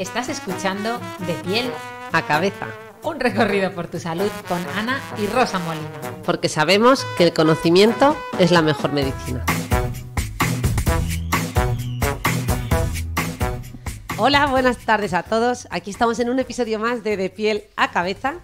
Estás escuchando De piel a cabeza. Un recorrido por tu salud con Ana y Rosa Molina. Porque sabemos que el conocimiento es la mejor medicina. Hola, buenas tardes a todos. Aquí estamos en un episodio más de De piel a cabeza.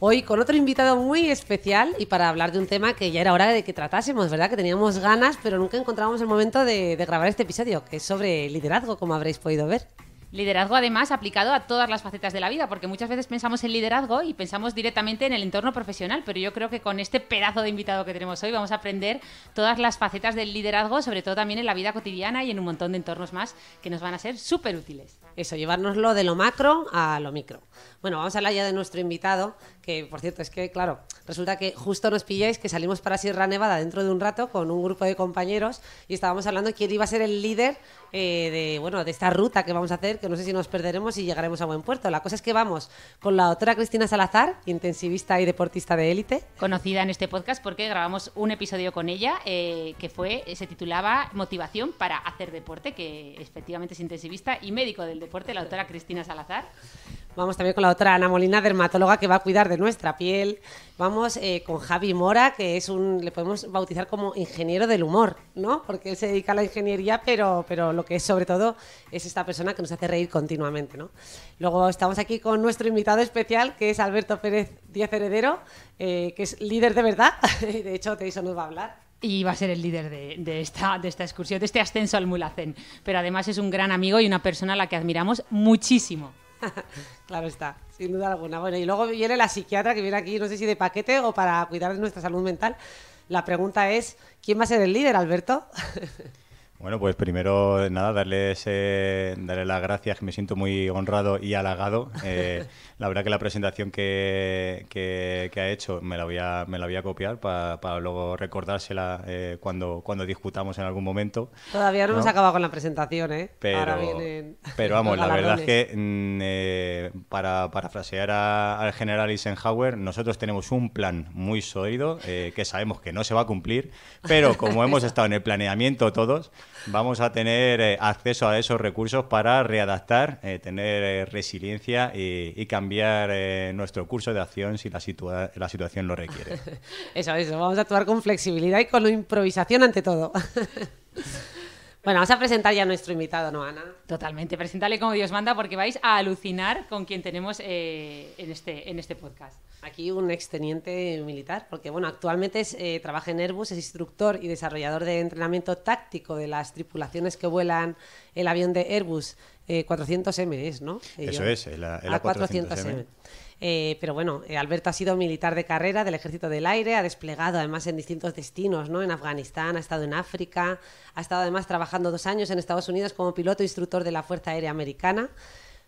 Hoy con otro invitado muy especial y para hablar de un tema que ya era hora de que tratásemos, ¿verdad? Que teníamos ganas, pero nunca encontrábamos el momento de, de grabar este episodio, que es sobre liderazgo, como habréis podido ver. Liderazgo además aplicado a todas las facetas de la vida, porque muchas veces pensamos en liderazgo y pensamos directamente en el entorno profesional, pero yo creo que con este pedazo de invitado que tenemos hoy vamos a aprender todas las facetas del liderazgo, sobre todo también en la vida cotidiana y en un montón de entornos más que nos van a ser súper útiles. Eso, llevárnoslo de lo macro a lo micro. Bueno, vamos a hablar ya de nuestro invitado, que por cierto es que, claro, resulta que justo nos pilláis que salimos para Sierra Nevada dentro de un rato con un grupo de compañeros y estábamos hablando quién iba a ser el líder eh, de, bueno, de esta ruta que vamos a hacer, que no sé si nos perderemos y llegaremos a buen puerto. La cosa es que vamos con la autora Cristina Salazar, intensivista y deportista de élite. Conocida en este podcast porque grabamos un episodio con ella eh, que fue, se titulaba Motivación para hacer deporte, que efectivamente es intensivista y médico del deporte, la autora Cristina Salazar. Vamos también con la otra Ana Molina, dermatóloga que va a cuidar de nuestra piel. Vamos eh, con Javi Mora, que es un, le podemos bautizar como ingeniero del humor, ¿no? Porque él se dedica a la ingeniería, pero, pero lo que es sobre todo es esta persona que nos hace reír continuamente, ¿no? Luego estamos aquí con nuestro invitado especial, que es Alberto Pérez Díaz Heredero, eh, que es líder de verdad. de hecho, de eso nos va a hablar y va a ser el líder de, de, esta, de esta excursión, de este ascenso al Mulacén. Pero además es un gran amigo y una persona a la que admiramos muchísimo. claro está, sin duda alguna. Bueno, y luego viene la psiquiatra que viene aquí, no sé si de paquete o para cuidar de nuestra salud mental. La pregunta es, ¿quién va a ser el líder, Alberto? Bueno, pues primero, nada, darles, eh, darle las gracias, que me siento muy honrado y halagado. Eh, la verdad que la presentación que, ha hecho me la voy a, me la voy a copiar para luego recordársela eh, cuando, cuando discutamos en algún momento. Todavía no, hemos acabado con la presentación, ¿eh? Pero, vamos, la verdad es que mm, eh, para frasear al general Eisenhower, nosotros tenemos un plan muy sólido que sabemos que no se va a cumplir, pero como hemos estado en el planeamiento todos, vamos a tener eh, acceso a esos recursos para readaptar, eh, tener eh, resiliencia y, cambiar nuestro curso de acción si la, situación lo requiere. eso, eso, vamos a actuar con flexibilidad y con improvisación ante todo. Bueno, vamos a presentar ya a nuestro invitado, ¿no, Ana? Totalmente, presentarle como Dios manda porque vais a alucinar con quien tenemos eh, en, este, en este podcast. Aquí un exteniente militar, porque bueno, actualmente es, eh, trabaja en Airbus, es instructor y desarrollador de entrenamiento táctico de las tripulaciones que vuelan el avión de Airbus 400M, eh, e, no? Eso es, el, 400 m e. e. Eh, pero bueno, eh, Alberto ha sido militar de carrera del Ejército del Aire, ha desplegado además en distintos destinos, ¿no? En Afganistán, ha estado en África, ha estado además trabajando dos años en Estados Unidos como piloto e instructor de la Fuerza Aérea Americana.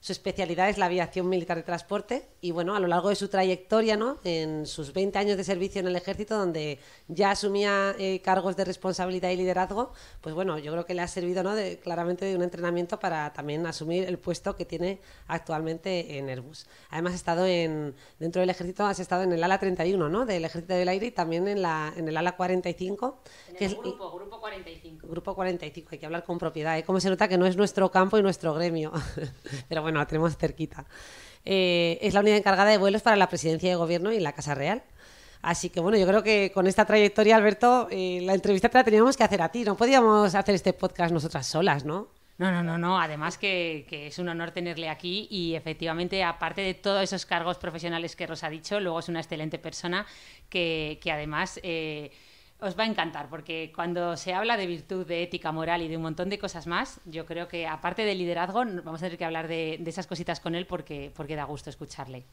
Su especialidad es la aviación militar de transporte y bueno, a lo largo de su trayectoria, ¿no? en sus 20 años de servicio en el ejército, donde ya asumía eh, cargos de responsabilidad y liderazgo, pues bueno, yo creo que le ha servido ¿no? de, claramente de un entrenamiento para también asumir el puesto que tiene actualmente en Airbus. Además, ha estado en, dentro del ejército, has estado en el ala 31 ¿no? del ejército del aire y también en, la, en el ala 45. el grupo, grupo 45. Grupo 45, hay que hablar con propiedad. ¿eh? Cómo se nota que no es nuestro campo y nuestro gremio. Pero bueno, bueno, la tenemos cerquita. Eh, es la unidad encargada de vuelos para la presidencia de gobierno y la Casa Real. Así que bueno, yo creo que con esta trayectoria, Alberto, eh, la entrevista te la teníamos que hacer a ti. No podíamos hacer este podcast nosotras solas, ¿no? No, no, no, no. Además que, es un honor tenerle aquí y efectivamente, aparte de todos esos cargos profesionales que Ros ha dicho, luego es una excelente persona que, además... Eh, os va a encantar, porque cuando se habla de virtud, de ética, moral y de un montón de cosas más, yo creo que aparte del liderazgo, vamos a tener que hablar de, esas cositas con él porque, porque da gusto escucharle.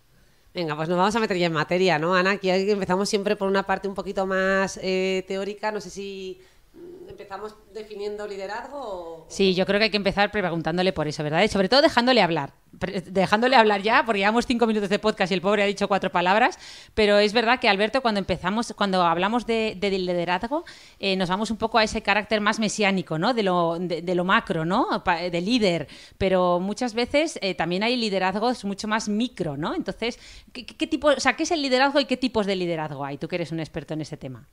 Venga, pues nos vamos a meter ya en materia, ¿no, Ana? Aquí empezamos siempre por una parte un poquito más eh, teórica. No sé si Mm, ¿Empezamos definiendo liderazgo? Sí, yo creo que hay que empezar preguntándole por eso, ¿verdad? Y sobre todo dejándole hablar. Dejándole hablar ya, porque llevamos cinco minutos de podcast y el pobre ha dicho cuatro palabras. Pero es verdad que, Alberto, cuando empezamos, cuando hablamos de, liderazgo, eh, nos vamos un poco a ese carácter más mesiánico, ¿no? De lo, macro, ¿no? De líder. Pero muchas veces eh, también hay liderazgos mucho más micro, ¿no? Entonces, ¿qué, tipo, o sea, ¿qué es el liderazgo y qué tipos de liderazgo hay? Tú que eres un experto en ese tema.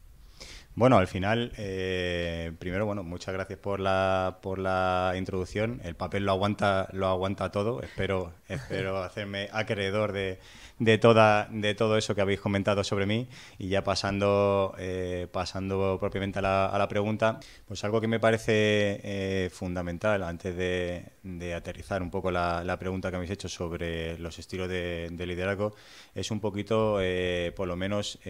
Bueno, al final, eh, primero, bueno, muchas gracias por la, por la introducción. El papel lo aguanta, lo aguanta todo. Espero, espero hacerme acreedor de, toda, de todo eso que habéis comentado sobre mí. Y ya pasando, eh, pasando propiamente a la, pregunta, pues algo que me parece eh, fundamental antes de, aterrizar un poco la, pregunta que habéis hecho sobre los estilos de liderazgo, es un poquito, por lo menos,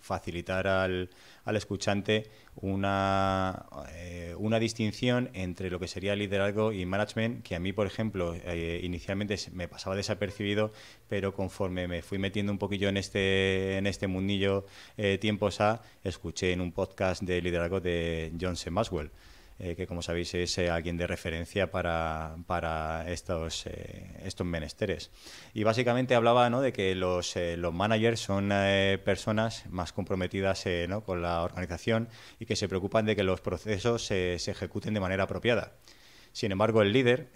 facilitar al al escuchante eh, una, distinción entre lo que sería liderazgo y management, que a mí, por ejemplo, eh, inicialmente me pasaba desapercibido, pero conforme me fui metiendo un poquillo en este, en este mundillo eh, tiempos a, escuché en un podcast de liderazgo de John C. Maxwell. Eh, que como sabéis es eh, alguien de referencia para, para estos, eh, estos menesteres. Y básicamente hablaba ¿no? de que los, los managers son personas más comprometidas ¿no? con la organización y que se preocupan de que los procesos se ejecuten de manera apropiada. Sin embargo, el líder,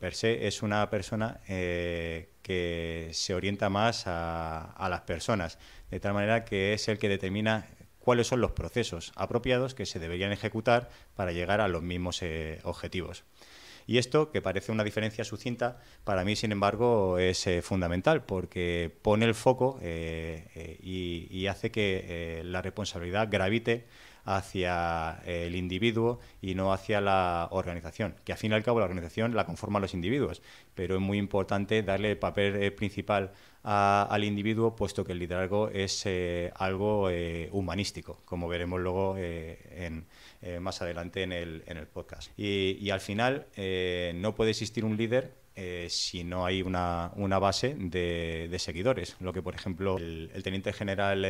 per se, es una persona que se orienta más a, a las personas, de tal manera que es el que determina cuáles son los procesos apropiados que se deberían ejecutar para llegar a los mismos eh, objetivos. Y esto, que parece una diferencia sucinta, para mí, sin embargo, es eh, fundamental porque pone el foco eh, y, hace que la responsabilidad gravite hacia el individuo y no hacia la organización, que al fin y al cabo la organización la conforman los individuos, pero es muy importante darle el papel principal al individuo, puesto que el liderazgo es eh, algo eh, humanístico, como veremos luego eh, en, más adelante en el, podcast. Y, al final no puede existir un líder si no hay una, base de, seguidores. Lo que, por ejemplo, el, teniente general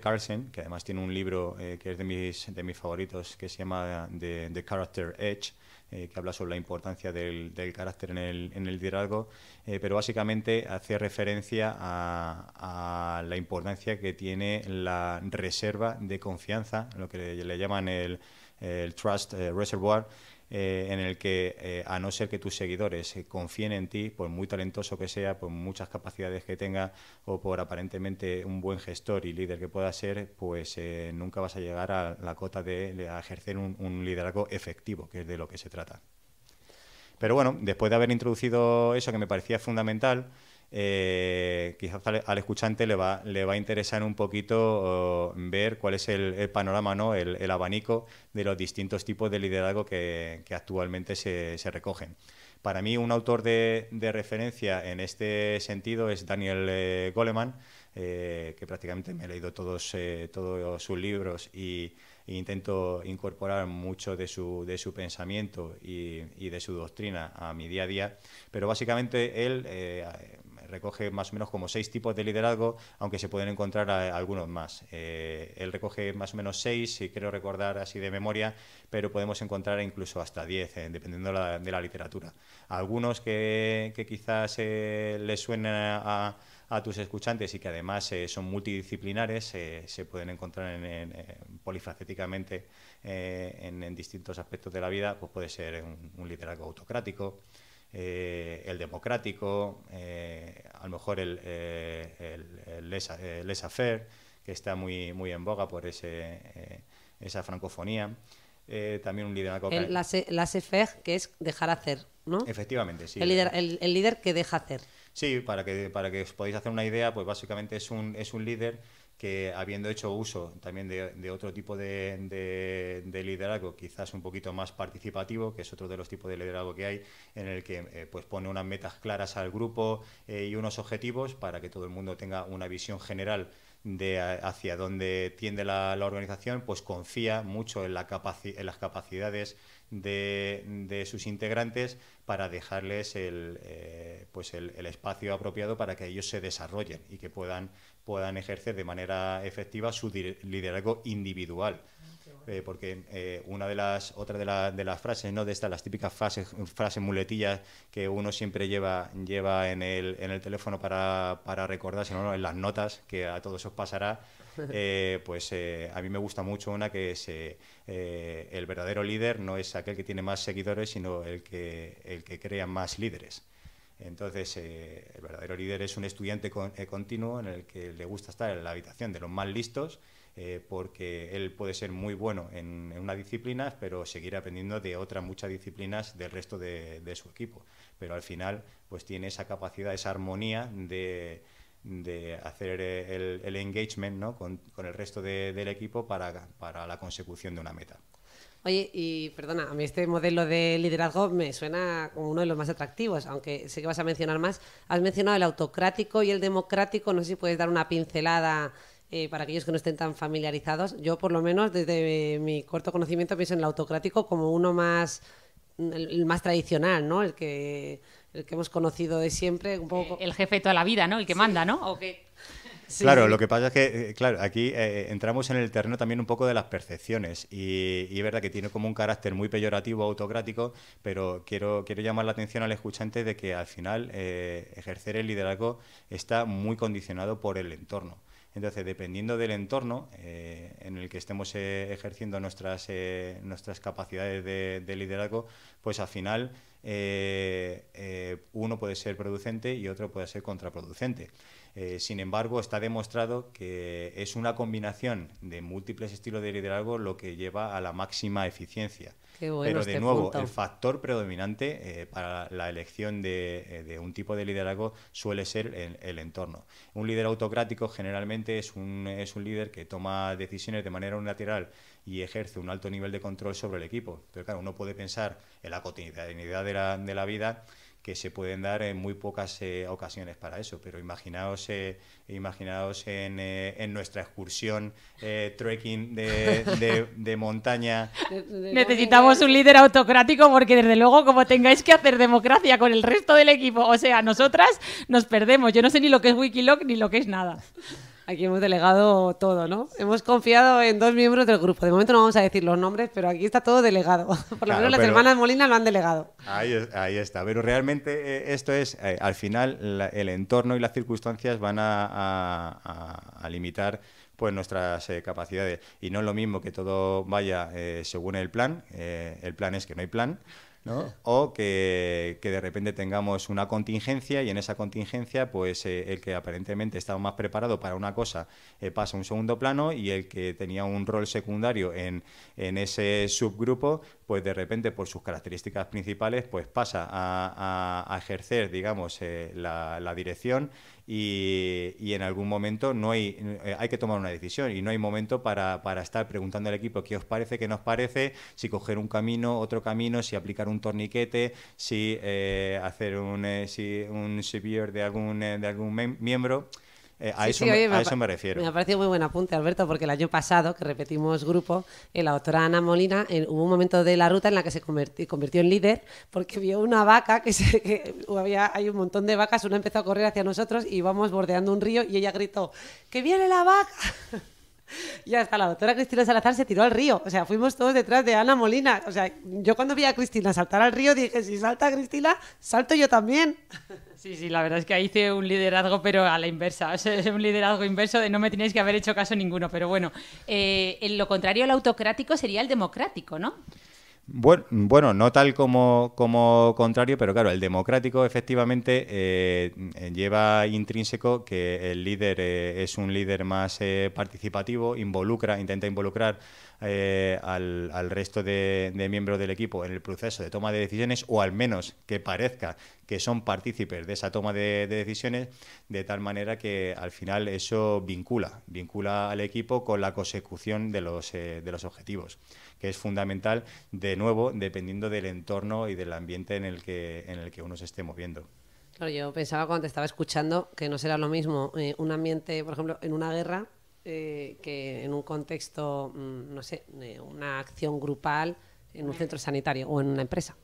Carlsen, que además tiene un libro que es de mis, de mis favoritos, que se llama The Character Edge, eh, que habla sobre la importancia del, carácter en el, en el liderazgo, eh, pero básicamente hace referencia a, la importancia que tiene la reserva de confianza, lo que le, llaman el Trust eh, Reservoir, eh, en el que, eh, a no ser que tus seguidores eh, confíen en ti, por muy talentoso que sea, por muchas capacidades que tenga o por aparentemente un buen gestor y líder que pueda ser, pues nunca vas a llegar a la cota de ejercer un liderazgo efectivo, que es de lo que se trata. Pero bueno, después de haber introducido eso que me parecía fundamental, eh, quizás al, escuchante le va, le va a interesar un poquito oh, ver cuál es el, panorama, ¿no? El, abanico de los distintos tipos de liderazgo que, actualmente se, recogen. Para mí, un autor de, referencia en este sentido es Daniel eh, Goleman, eh, que prácticamente me he leído todos, todos sus libros y, e intento incorporar mucho de su, de su pensamiento y, de su doctrina a mi día a día, pero básicamente él recoge más o menos como seis tipos de liderazgo, aunque se pueden encontrar algunos más. Eh, él recoge más o menos seis, si quiero recordar así de memoria, pero podemos encontrar incluso hasta diez, eh, dependiendo de la literatura. Algunos que, quizás eh, les suenen a, tus escuchantes y que además son multidisciplinares, se pueden encontrar en, polifacéticamente en, distintos aspectos de la vida, pues puede ser un liderazgo autocrático, eh, el democrático, eh, a lo mejor el, eh, el, que está muy, muy en boga por ese, esa francofonía. también un líder... El laissez-faire, que es dejar hacer, ¿no? Efectivamente, sí. El líder, que deja hacer. Sí, para que, para que os podáis hacer una idea, pues básicamente es un, es un líder que habiendo hecho uso también de, otro tipo de, liderazgo, quizás un poquito más participativo, que es otro de los tipos de liderazgo que hay, en el que eh, pues pone unas metas claras al grupo eh, y unos objetivos para que todo el mundo tenga una visión general de hacia dónde tiende la, organización, pues confía mucho en, la en las capacidades de, de, sus integrantes para dejarles eh, pues el, espacio apropiado para que ellos se desarrollen y que puedan puedan ejercer de manera efectiva su liderazgo individual. Ah, eh, porque eh, una de las otra de, de, las frases no de estas las típicas frases muletillas que uno siempre lleva lleva en el, en el teléfono para, para sino en las notas que a todos os pasará eh, pues a mí me gusta mucho una que es el verdadero líder no es aquel que tiene más seguidores sino el que el que crea más líderes entonces, eh, el verdadero líder es un estudiante eh, continuo en el que le gusta estar en la habitación de los más listos, eh, porque él puede ser muy bueno en, una disciplina, pero seguir aprendiendo de otras muchas disciplinas del resto de, su equipo. Pero al final, pues tiene esa capacidad, esa armonía de, hacer el, engagement con, el resto del equipo para la consecución de una meta. Oye, y perdona, a mí este modelo de liderazgo me suena como uno de los más atractivos, aunque sé que vas a mencionar más. Has mencionado el autocrático y el democrático, no sé si puedes dar una pincelada eh, para aquellos que no estén tan familiarizados. Yo, por lo menos, desde mi corto conocimiento, pienso en el autocrático como uno más, el, más tradicional, ¿no? El que, el que hemos conocido de siempre. Un poco... Eh, el jefe toda la vida, ¿no? El que manda, ¿no? claro, lo que pasa es que, eh, claro, aquí eh, eh, entramos en el terreno también un poco de las percepciones y, es verdad que tiene como un carácter muy peyorativo, autocrático, pero quiero, quiero llamar la atención al escuchante de que al final ejercer el liderazgo está muy condicionado por el entorno. Entonces, dependiendo del entorno en el que estemos ejerciendo nuestras, nuestras capacidades de, liderazgo, pues al final uno puede ser producente y otro puede ser contraproducente. Eh, sin embargo, está demostrado que es una combinación de múltiples estilos de liderazgo lo que lleva a la máxima eficiencia. Pero de este nuevo, el factor predominante eh, para la elección eh, de, un tipo de liderazgo suele ser el, entorno. Un líder autocrático generalmente es un, es un líder que toma decisiones de manera unilateral y ejerce un alto nivel de control sobre el equipo. Pero claro, uno puede pensar en la cotidianidad de la, de la vida que se pueden dar en muy pocas eh, ocasiones para eso. Pero imaginaos, eh, imaginaos en, eh, en, nuestra excursión trekking de, montaña. Necesitamos un líder autocrático porque desde luego como tengáis que hacer democracia con el resto del equipo, o sea, nosotras nos perdemos. Yo no sé ni lo que es Wikiloc ni lo que es nada. Aquí hemos delegado todo, ¿no? Hemos confiado en dos miembros del grupo. De momento no vamos a decir los nombres, pero aquí está todo delegado. Por lo menos las hermanas Molina lo han delegado. Ahí, está. Pero realmente eh, esto es, eh, al final, el entorno y las circunstancias van a, a limitar pues nuestras eh, capacidades. Y no es lo mismo que todo vaya eh, según el plan, eh, el plan es que no hay plan, o que, de repente tengamos una contingencia y en esa contingencia pues el que aparentemente estaba más preparado para una cosa pasa a un segundo plano y el que tenía un rol secundario en, ese subgrupo pues de repente por sus características principales pues pasa a, ejercer digamos la, la, dirección y, en algún momento no hay, eh, hay que tomar una decisión y no hay momento para, para, estar preguntando al equipo qué os parece, qué nos parece, si coger un camino, otro camino, si aplicar un torniquete, si eh, hacer un, eh, si, un de algún, de algún miembro. Eh, a, eso, me, refiero. Me ha parecido muy buen apunte, Alberto, porque el año pasado, que repetimos grupo, eh, la doctora Ana Molina hubo un momento de la ruta en la que se convirtió, en líder porque vio una vaca que, había, hay un montón de vacas, una empezó a correr hacia nosotros y íbamos bordeando un río y ella gritó, ¡que viene la vaca! y hasta la doctora Cristina Salazar se tiró al río. O sea, fuimos todos detrás de Ana Molina. O sea, yo cuando vi a Cristina saltar al río dije, si salta Cristina, salto yo también. Sí, sí, la verdad es que ahí hice un liderazgo, pero a la inversa. Es un liderazgo inverso de no me tenéis que haber hecho caso ninguno. Pero bueno, eh, en lo contrario al autocrático sería el democrático, ¿no? Bueno, no tal como, contrario, pero claro, el democrático efectivamente eh, lleva intrínseco que el líder eh, es un líder más eh, participativo, involucra, intenta involucrar al, resto de, miembros del equipo en el proceso de toma de decisiones, o al menos que parezca que son partícipes de esa toma de, decisiones, de tal manera que al final eso vincula, vincula al equipo con la consecución de los, de los objetivos que es fundamental, de nuevo, dependiendo del entorno y del ambiente en el que, en el que uno se esté moviendo. yo pensaba cuando te estaba escuchando que no será lo mismo eh, un ambiente, por ejemplo, en una guerra eh, que en un contexto, mm, no sé, una acción grupal en un centro sanitario o en una empresa.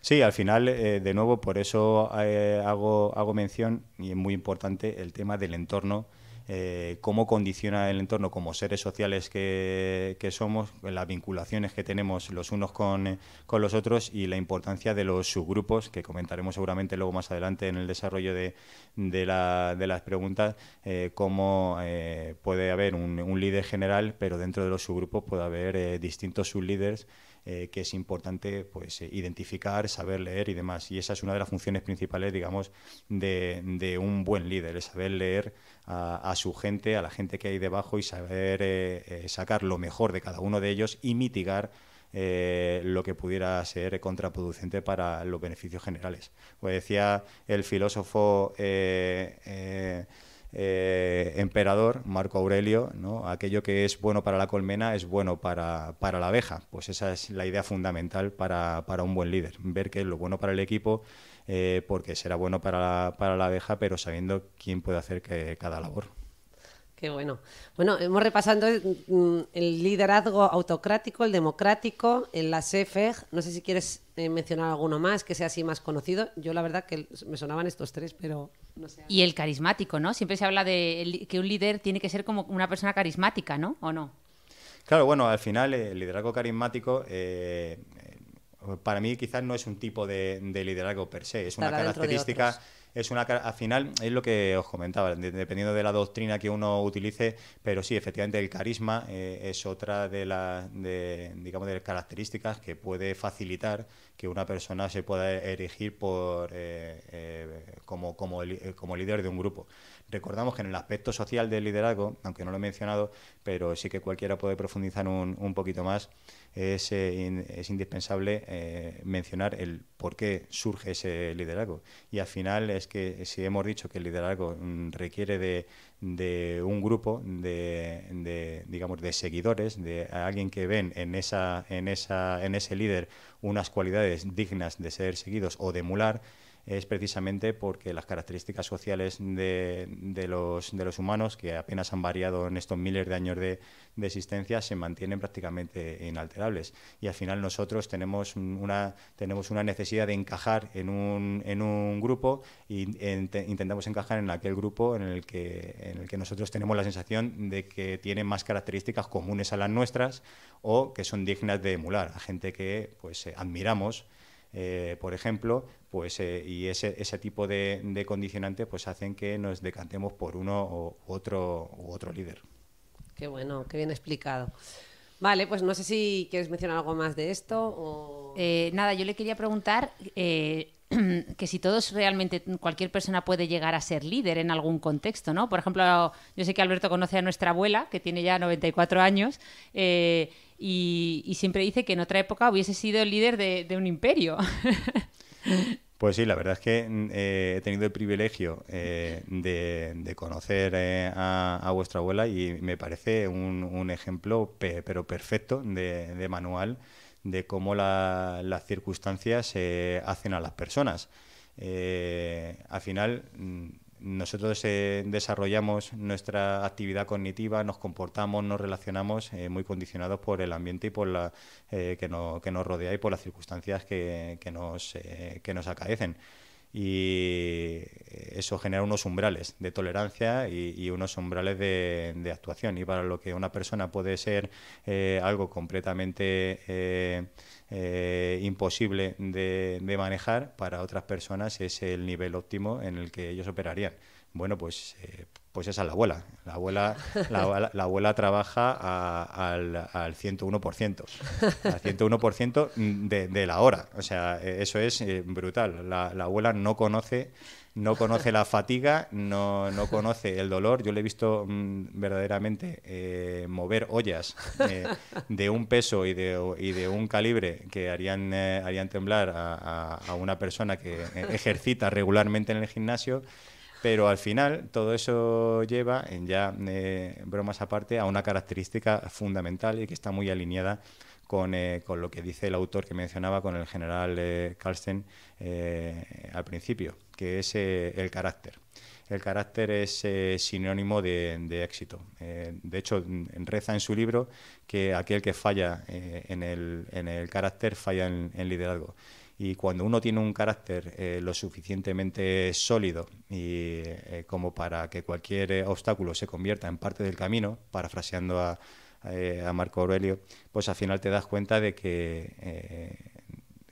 Sí, al final, eh, de nuevo, por eso hago, hago mención, y es muy importante, el tema del entorno eh, cómo condiciona el entorno como seres sociales que, somos, las vinculaciones que tenemos los unos eh, con, los otros y la importancia de los subgrupos, que comentaremos seguramente luego más adelante en el desarrollo de, las preguntas, eh, cómo puede haber un, un, líder general, pero dentro de los subgrupos puede haber distintos sublíderes eh, que es importante pues, eh, identificar, saber leer y demás. Y esa es una de las funciones principales, digamos, de, un buen líder, es saber leer a, su gente, a la gente que hay debajo y saber eh, sacar lo mejor de cada uno de ellos y mitigar lo que pudiera ser contraproducente para los beneficios generales. Como decía el filósofo eh, emperador, Marco Aurelio, ¿no? aquello que es bueno para la colmena es bueno para, la abeja. Pues esa es la idea fundamental para, para un buen líder, ver que es lo bueno para el equipo, eh, porque será bueno para la, para la abeja, pero sabiendo quién puede hacer que, cada labor. Qué bueno. Bueno, hemos repasado mm, el liderazgo autocrático, el democrático, el laissez-faire. No sé si quieres eh, mencionar alguno más que sea así más conocido. Yo la verdad que me sonaban estos tres, pero no sé. Y el carismático, ¿no? Siempre se habla de que un líder tiene que ser como una persona carismática, ¿no? ¿O no? Claro, bueno, al final eh, el liderazgo carismático eh, para mí quizás no es un tipo de, liderazgo per se, es una característica es una al final es lo que os comentaba, dependiendo de la doctrina que uno utilice, pero sí, efectivamente el carisma eh, es otra de las de, digamos de las características que puede facilitar que una persona se pueda erigir por eh, eh, como como, como líder de un grupo. Recordamos que en el aspecto social del liderazgo, aunque no lo he mencionado, pero sí que cualquiera puede profundizar un, poquito más, es, eh, indispensable eh, mencionar el por qué surge ese liderazgo. Y al final es que si hemos dicho que el liderazgo mm, requiere de, un grupo de, digamos, de seguidores, de alguien que ven en, esa, en, esa, en ese líder unas cualidades dignas de ser seguidos o de emular, es precisamente porque las características sociales de, los, humanos, que apenas han variado en estos miles de años de, existencia, se mantienen prácticamente inalterables. Y al final nosotros tenemos una, tenemos una necesidad de encajar en un, grupo y intentamos encajar en aquel grupo en el, que, en el que nosotros tenemos la sensación de que tiene más características comunes a las nuestras o que son dignas de emular, a gente que pues, eh, admiramos eh, por ejemplo, pues, eh, y ese, ese tipo de, condicionantes pues, hacen que nos decantemos por uno u otro, u otro líder. Qué bueno, qué bien explicado. Vale, pues no sé si quieres mencionar algo más de esto. Eh, nada, yo le quería preguntar que si todos realmente, cualquier persona puede llegar a ser líder en algún contexto, ¿no? Por ejemplo, yo sé que Alberto conoce a nuestra abuela, que tiene ya 94 años y, siempre dice que en otra época hubiese sido el líder de, un imperio. Pues sí, la verdad es que eh, he tenido el privilegio eh, de, conocer eh, a, vuestra abuela y me parece un, ejemplo pero perfecto de, manual de cómo las circunstancias hacen a las personas. al final mm, nosotros eh, desarrollamos nuestra actividad cognitiva, nos comportamos, nos relacionamos eh, muy condicionados por el ambiente y por la eh, que, nos rodea y por las circunstancias que, nos, que nos acaecen y eh, eso genera unos umbrales de tolerancia y, unos umbrales de, actuación. Y para lo que una persona puede ser eh, algo completamente eh, imposible de, manejar, para otras personas es el nivel óptimo en el que ellos operarían bueno, pues pues esa es la abuela. La abuela, la, abuela trabaja al, al, 101%. Al 101% de, de, la hora. O sea, eso es eh, brutal. La, abuela no conoce no conoce la fatiga, no, conoce el dolor. Yo le he visto mm, verdaderamente eh, mover ollas de un peso y de, un calibre que harían, eh, harían temblar a, una persona que ejercita regularmente en el gimnasio pero al final todo eso lleva, ya eh, bromas aparte, a una característica fundamental y que está muy alineada con, eh, con lo que dice el autor que mencionaba, con el general Carlsen eh, al principio, que es el carácter. El carácter es sinónimo de, éxito. de hecho, reza en su libro que aquel que falla en el, carácter falla en liderazgo. Y cuando uno tiene un carácter eh, lo suficientemente sólido y, eh, como para que cualquier eh, obstáculo se convierta en parte del camino, parafraseando a, Marco Aurelio, pues al final te das cuenta de que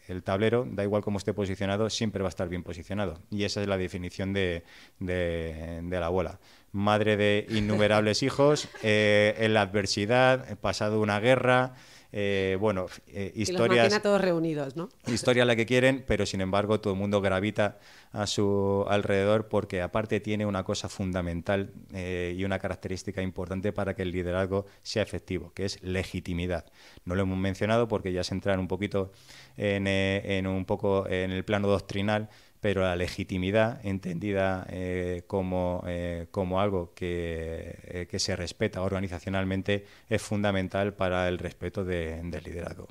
el tablero, da igual cómo esté posicionado, siempre va a estar bien posicionado. Y esa es la definición de, de, la abuela. Madre de innumerables hijos, en la adversidad, pasado una guerra, eh, bueno, eh, historias. todos reunidos, ¿no? Historia la que quieren, pero sin embargo todo el mundo gravita a su alrededor porque aparte tiene una cosa fundamental eh, y una característica importante para que el liderazgo sea efectivo, que es legitimidad. No lo hemos mencionado porque ya se entra un poquito en un poco en el plano doctrinal, pero la legitimidad, entendida eh, como, eh, como, algo que, eh, que, se respeta organizacionalmente, es fundamental para el respeto del liderazgo.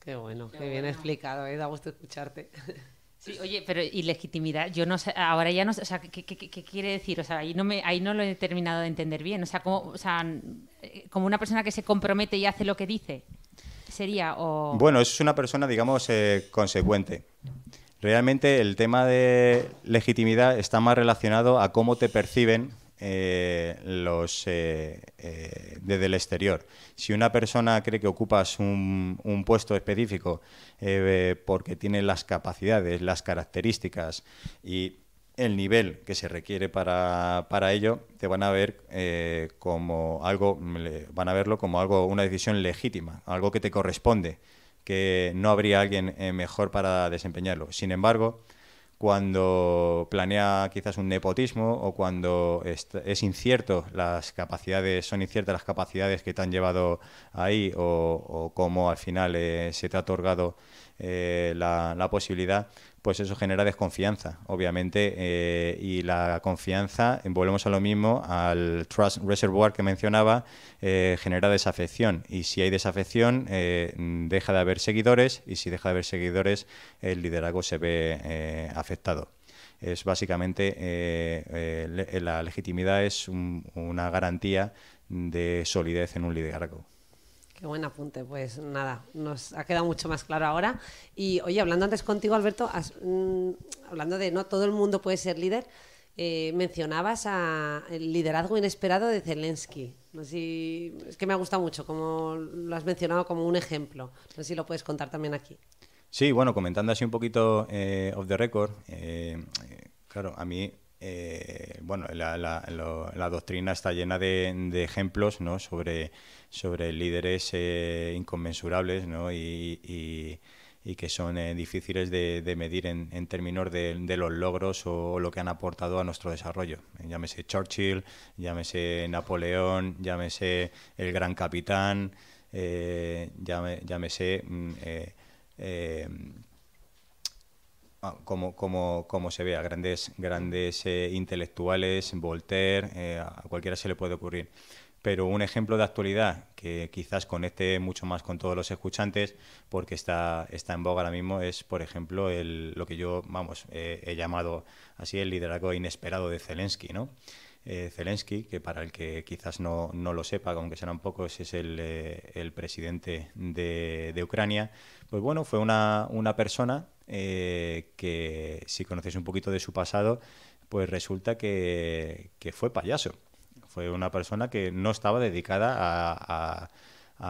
Qué bueno, qué, bien explicado. explicado, da gusto escucharte. Sí, oye, pero y legitimidad, yo no sé, ahora ya no o sea, ¿qué, quiere decir? O sea, ahí no, me, ahí no lo he terminado de entender bien, o sea, como, o sea, como una persona que se compromete y hace lo que dice, sería o... Bueno, es una persona, digamos, consecuente. Realmente el tema de legitimidad está más relacionado a cómo te perciben eh, los eh, eh, desde el exterior. Si una persona cree que ocupas un, puesto específico porque tiene las capacidades, las características y el nivel que se requiere para, para ello, te van a ver como algo, van a verlo como algo, una decisión legítima, algo que te corresponde que no habría alguien eh, mejor para desempeñarlo. Sin embargo, cuando planea quizás un nepotismo o cuando es, incierto las capacidades, son inciertas las capacidades que te han llevado ahí o, o cómo al final eh, se te ha otorgado eh, la, posibilidad, pues eso genera desconfianza, obviamente, eh, y la confianza, volvemos a lo mismo, al trust reservoir que mencionaba, eh, genera desafección, y si hay desafección, eh, deja de haber seguidores, y si deja de haber seguidores, el liderazgo se ve afectado es básicamente la legitimidad es una garantía de solidez en un liderazgo. Qué buen apunte, pues nada, nos ha quedado mucho más claro ahora. Y oye, hablando antes contigo, Alberto, mm, hablando de no todo el mundo puede ser líder, eh, mencionabas a el liderazgo inesperado de Zelensky. No sé es que me ha gustado mucho, como lo has mencionado como un ejemplo. No sé si lo puedes contar también aquí. Sí, bueno, comentando así un poquito eh, off the record, eh, claro, a mí eh, bueno, la, doctrina está llena de, ejemplos sobre, sobre líderes eh, inconmensurables y, que son eh, difíciles de, medir en, términos de, los logros o, lo que han aportado a nuestro desarrollo. Llámese Churchill, llámese Napoleón, llámese el gran capitán, llámese... Mm, Ah, como, como, como se ve, grandes, grandes eh, intelectuales, Voltaire, eh, a cualquiera se le puede ocurrir. Pero un ejemplo de actualidad que quizás conecte mucho más con todos los escuchantes, porque está, está en boga ahora mismo, es, por ejemplo, el, lo que yo, vamos, he llamado así el liderazgo inesperado de Zelensky, ¿no? Eh, Zelensky, que para el que quizás no, lo sepa, aunque un poco es el, eh, el presidente de, Ucrania, pues bueno, fue una, una persona eh, que, si conocéis un poquito de su pasado, pues resulta que, fue payaso. Fue una persona que no estaba dedicada a,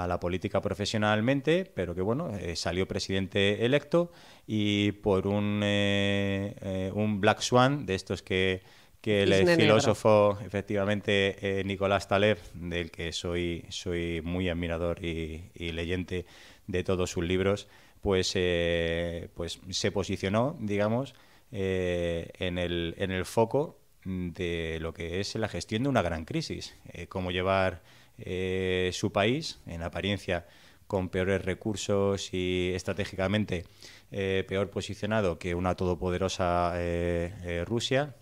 la política profesionalmente, pero que bueno, salió presidente electo y por un, un Black Swan de estos que, que el filósofo, efectivamente, eh, Nicolás Taleb, del que soy, soy muy admirador y, leyente de todos sus libros, pues, eh, pues se posicionó, digamos, eh, en, el, en el foco de lo que es la gestión de una gran crisis, cómo llevar su país, en apariencia, con peores recursos y estratégicamente peor posicionado que una todopoderosa Rusia,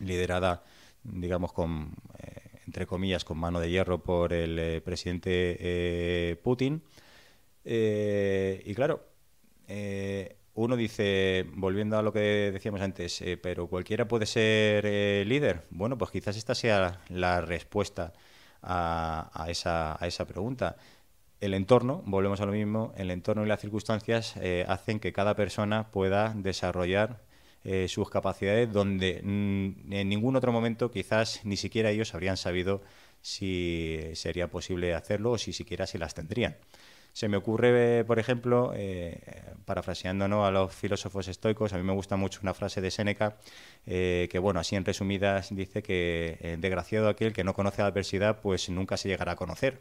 liderada, digamos, con, eh, entre comillas, con mano de hierro por el eh, presidente eh, Putin. y claro, uno dice, volviendo a lo que decíamos antes, pero cualquiera puede ser líder. Bueno, pues quizás esta sea la respuesta a, a, esa, a esa pregunta el entorno, volvemos a lo mismo, el entorno y las circunstancias hacen que cada persona pueda desarrollar eh, sus capacidades donde mm, en ningún otro momento quizás ni siquiera ellos habrían sabido si sería posible hacerlo o si siquiera si las tendrían. Se me ocurre, por ejemplo, eh, parafraseándonos a los filósofos estoicos, a mí me gusta mucho una frase de Séneca, eh, que bueno, así en resumidas dice que el eh, desgraciado aquel que no conoce la adversidad, pues nunca se llegará a conocer.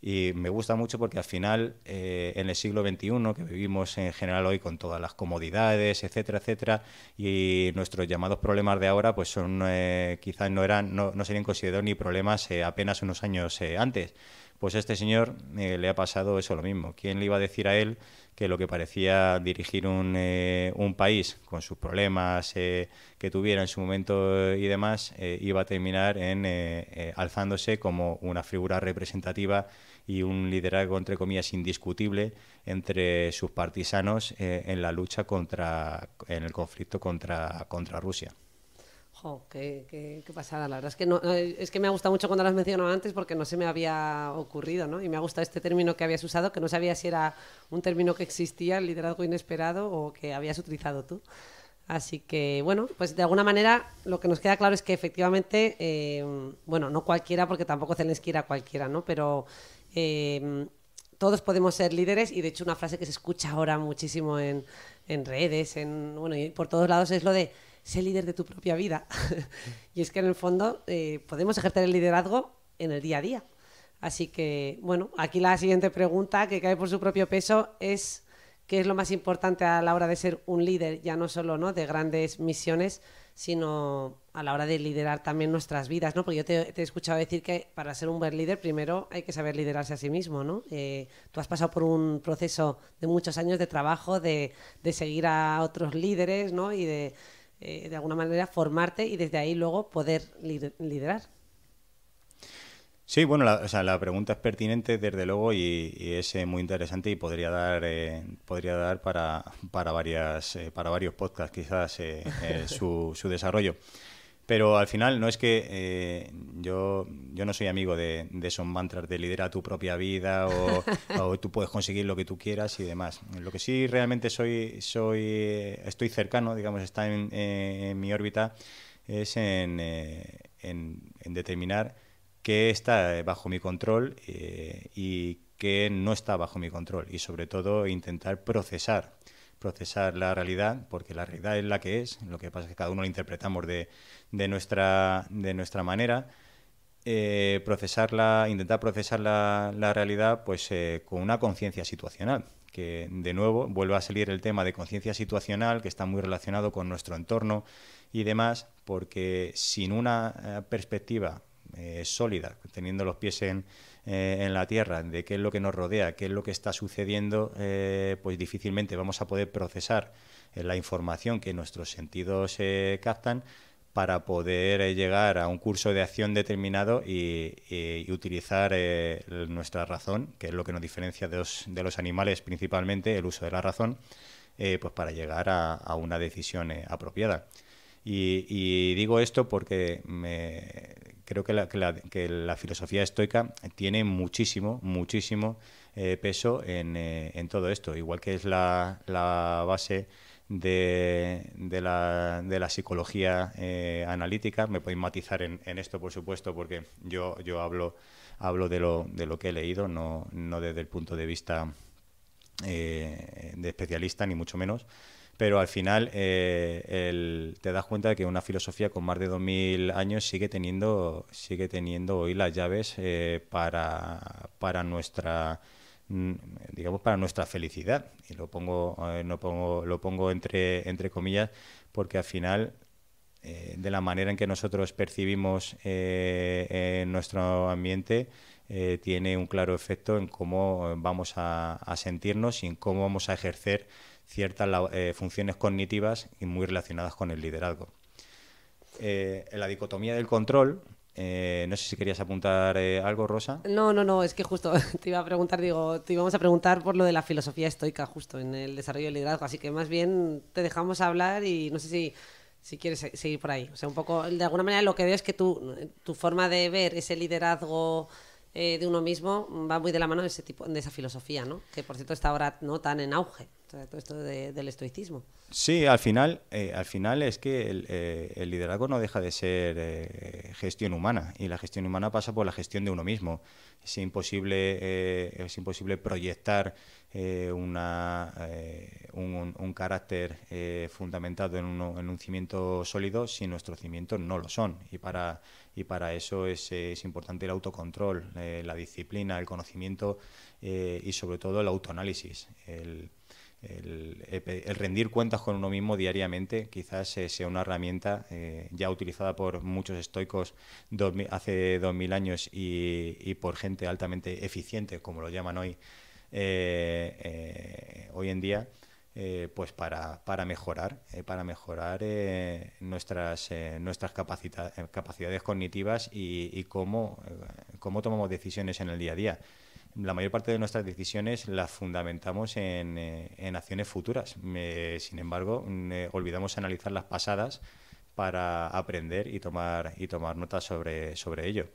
Y me gusta mucho porque al final, eh, en el siglo XXI, que vivimos en general hoy con todas las comodidades, etcétera, etcétera, y nuestros llamados problemas de ahora, pues son eh, quizás no eran, no, serían considerados ni problemas eh, apenas unos años antes. Pues a este señor le ha pasado eso lo mismo. ¿Quién le iba a decir a él que lo que parecía dirigir un, un país con sus problemas que tuviera en su momento y demás, iba a terminar en alzándose como una figura representativa y un liderazgo, entre comillas, indiscutible entre sus partisanos eh, en la lucha contra, en el conflicto contra, contra Rusia. Jo, qué, pasada, la verdad es que, eh, es que me ha gustado mucho cuando lo has mencionado antes porque no se me había ocurrido, ¿no? Y me ha gustado este término que habías usado, que no sabía si era un término que existía, el liderazgo inesperado, o que habías utilizado tú. Así que, bueno, pues de alguna manera lo que nos queda claro es que efectivamente, eh, bueno, no cualquiera, porque tampoco Zelensky era cualquiera, ¿no? Pero Em, todos podemos ser líderes y de hecho una frase que se escucha ahora muchísimo en, redes, en, bueno, y por todos lados es lo de ser líder de tu propia vida. y es que en el fondo eh, podemos ejercer el liderazgo en el día a día. Así que, bueno, aquí la siguiente pregunta que cae por su propio peso es qué es lo más importante a la hora de ser un líder, ya no solo ¿no? de grandes misiones, sino a la hora de liderar también nuestras vidas, ¿no? Porque yo te, he escuchado decir que para ser un buen líder primero hay que saber liderarse a sí mismo, ¿no? Eh, tú has pasado por un proceso de muchos años de trabajo, de, de seguir a otros líderes, ¿no? Y de, eh, de alguna manera formarte y desde ahí luego poder liderar. Sí, bueno, la, o sea, la pregunta es pertinente desde luego y, es eh, muy interesante y podría dar podría dar para, varias para varios podcasts quizás su, su desarrollo. Pero al final no es que eh, yo, yo no soy amigo de, esos mantras de lidera tu propia vida o, tú puedes conseguir lo que tú quieras y demás. Lo que sí realmente soy, soy estoy cercano, digamos, está en, eh, mi órbita, es eh, en, en, determinar qué está bajo mi control y qué no está bajo mi control. Y sobre todo intentar procesar procesar la realidad, porque la realidad es la que es, lo que pasa es que cada uno la interpretamos de, de nuestra, de nuestra manera. Eh, intentar procesar la, realidad pues eh, con una conciencia situacional, que de nuevo vuelve a salir el tema de conciencia situacional, que está muy relacionado con nuestro entorno y demás, porque sin una eh, perspectiva sólida, teniendo los pies en, eh, en la Tierra, de qué es lo que nos rodea, qué es lo que está sucediendo, eh, pues difícilmente vamos a poder procesar eh, la información que nuestros sentidos captan para poder llegar a un curso de acción determinado y, utilizar nuestra razón, que es lo que nos diferencia de los, animales principalmente, el uso de la razón, pues para llegar a, una decisión apropiada. y, digo esto porque me, creo que la, filosofía estoica tiene muchísimo, muchísimo eh, peso eh, en, todo esto, igual que es la, base de, la, psicología eh, analítica. Me podéis matizar en, esto, por supuesto, porque yo, yo hablo, hablo de, lo, de lo que he leído, no, desde el punto de vista de especialista, ni mucho menos pero al final eh, te das cuenta de que una filosofía con más de 2.000 años sigue teniendo, sigue teniendo hoy las llaves eh, para, nuestra mm, digamos para nuestra felicidad y lo pongo eh, no pongo lo pongo entre comillas porque al final de la manera en que nosotros percibimos en nuestro ambiente tiene un claro efecto en cómo vamos a, sentirnos y en cómo vamos a ejercer ciertas eh, funciones cognitivas y muy relacionadas con el liderazgo. Eh, en la dicotomía del control, eh, no sé si querías apuntar algo, Rosa. No, no, no, es que justo te iba a preguntar, digo, te íbamos a preguntar por lo de la filosofía estoica, justo en el desarrollo del liderazgo, así que más bien te dejamos hablar y no sé si, si quieres seguir por ahí. O sea, un poco, de alguna manera lo que veo es que tu, tu forma de ver ese liderazgo eh, de uno mismo va muy de la mano de ese tipo, de esa filosofía, ¿no? Que por cierto está ahora no tan en auge, todo esto del estoicismo. Sí, al final, eh, al final es que eh, el, liderazgo no deja de ser gestión humana y la gestión humana pasa por la gestión de uno mismo. Es imposible, es imposible proyectar una, un, carácter fundamentado en, en un cimiento sólido si nuestros cimientos no lo son. Y para y para eso es, importante el autocontrol, eh, la disciplina, el conocimiento eh, y sobre todo el autoanálisis. El, rendir cuentas con uno mismo diariamente quizás eh, sea una herramienta ya utilizada por muchos estoicos dos, hace 2000 años y, por gente altamente eficiente, como lo llaman hoy, hoy en día, eh, pues para, para mejorar, eh, para mejorar eh, nuestras, nuestras capacidades cognitivas y, cómo, tomamos decisiones en el día a día. La mayor parte de nuestras decisiones las fundamentamos en, acciones futuras. sin embargo, olvidamos analizar las pasadas para aprender y tomar, y tomar notas sobre, sobre ello.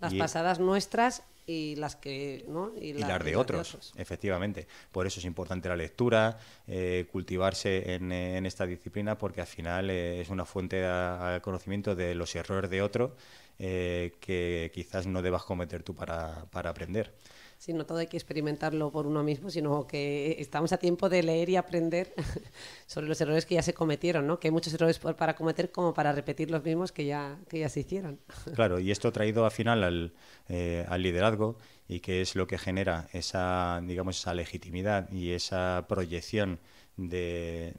Las pasadas nuestras y las que ¿no? de, otros, efectivamente por eso es importante la lectura eh, cultivarse en, esta disciplina porque al final eh, es una fuente de conocimiento de los errores de otro eh, que quizás no debas cometer tú para, para aprender sino todo hay que experimentarlo por uno mismo, sino que estamos a tiempo de leer y aprender sobre los errores que ya se cometieron, ¿no? Que hay muchos errores para cometer como para repetir los mismos que ya, ya se hicieron. Claro, y esto ha traído al final eh, al, liderazgo y que es lo que genera esa, digamos, esa legitimidad y esa proyección de,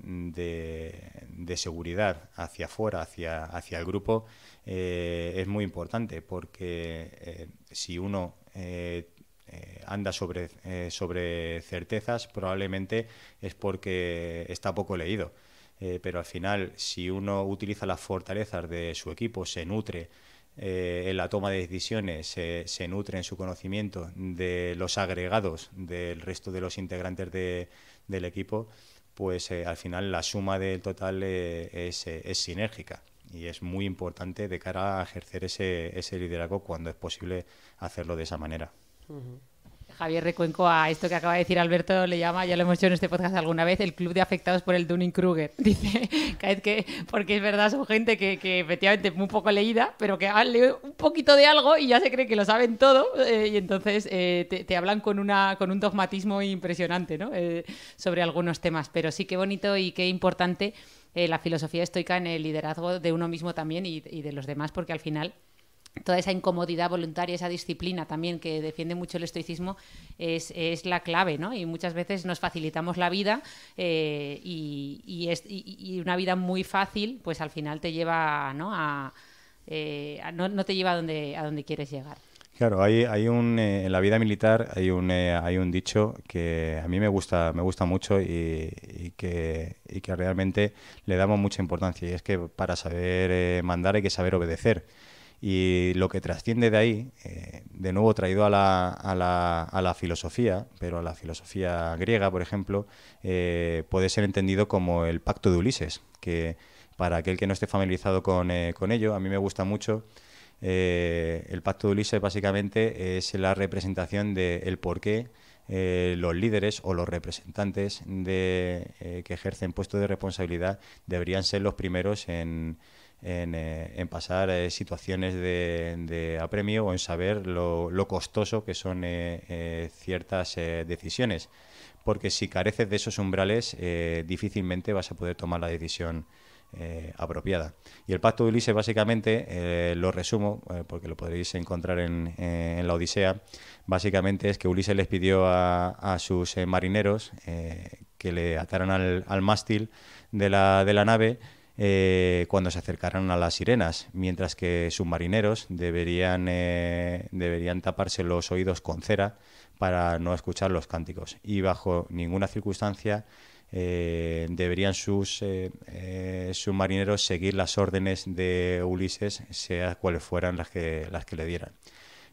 seguridad hacia afuera, hacia, hacia el grupo, eh, es muy importante porque eh, si uno eh, eh, anda sobre, eh, sobre certezas, probablemente es porque está poco leído. Eh, pero al final, si uno utiliza las fortalezas de su equipo, se nutre en la toma de decisiones, se nutre en su conocimiento de los agregados del resto de los integrantes de, del equipo, pues al final la suma del total es, es sinérgica y es muy importante de cara a ejercer ese, ese liderazgo cuando es posible hacerlo de esa manera. Javier Recuenco a esto que acaba de decir Alberto le llama, ya lo hemos hecho en este podcast alguna vez, el club de afectados por el Dunning Kruger. Dice, cada vez que, porque es verdad, son gente que, efectivamente es muy poco leída, pero que han leído un poquito de algo y ya se cree que lo saben todo, eh, y entonces eh, te, hablan con, una, con un dogmatismo impresionante ¿no? Eh, sobre algunos temas. Pero sí, qué bonito y qué importante la filosofía estoica en el liderazgo de uno mismo también y, y de los demás, porque al final toda esa incomodidad voluntaria, esa disciplina también que defiende mucho el estoicismo, es, la clave, ¿no? Y muchas veces nos facilitamos la vida eh, y, es, y, una vida muy fácil, pues al final te lleva, ¿no? Eh, a, no, no, te lleva a donde, a donde quieres llegar. Claro, hay, hay un, eh, en la vida militar hay un, hay un dicho que a mí me gusta, me gusta mucho y, que, que, realmente le damos mucha importancia y es que para saber mandar hay que saber obedecer. Y lo que trasciende de ahí, eh, de nuevo traído a la, filosofía, pero a la filosofía griega, por ejemplo, eh, puede ser entendido como el pacto de Ulises, que para aquel que no esté familiarizado con, eh, ello, a mí me gusta mucho. el pacto de Ulises básicamente es la representación del de por qué los líderes o los representantes de, que ejercen puestos de responsabilidad deberían ser los primeros en, eh, en, pasar eh, situaciones de, apremio o en saber lo, costoso que son eh, ciertas decisiones. Porque si careces de esos umbrales, difícilmente vas a poder tomar la decisión apropiada. Y el pacto de Ulises, básicamente, lo resumo, porque lo podréis encontrar en, la Odisea, básicamente es que Ulises les pidió a, sus marineros que le ataran al, mástil de la, de la nave eh, cuando se acercaran a las sirenas, mientras que submarineros deberían, eh, deberían taparse los oídos con cera para no escuchar los cánticos y bajo ninguna circunstancia eh, deberían sus submarineros seguir las órdenes de Ulises, sea cuales fueran las que, las que le dieran.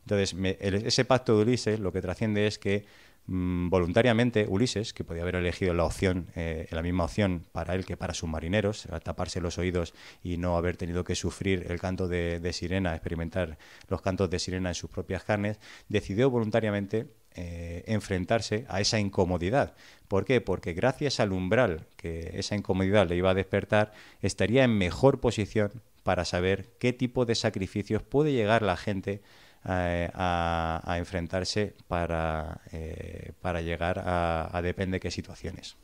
Entonces, ese pacto de Ulises lo que trasciende es que Mm, voluntariamente Ulises, que podía haber elegido la opción, eh, la misma opción para él que para sus marineros, taparse los oídos y no haber tenido que sufrir el canto de, sirena, experimentar los cantos de sirena en sus propias carnes, decidió voluntariamente eh, enfrentarse a esa incomodidad. ¿Por qué? Porque gracias al umbral que esa incomodidad le iba a despertar, estaría en mejor posición para saber qué tipo de sacrificios puede llegar la gente a, enfrentarse para, eh, para llegar a, a, depende qué situaciones.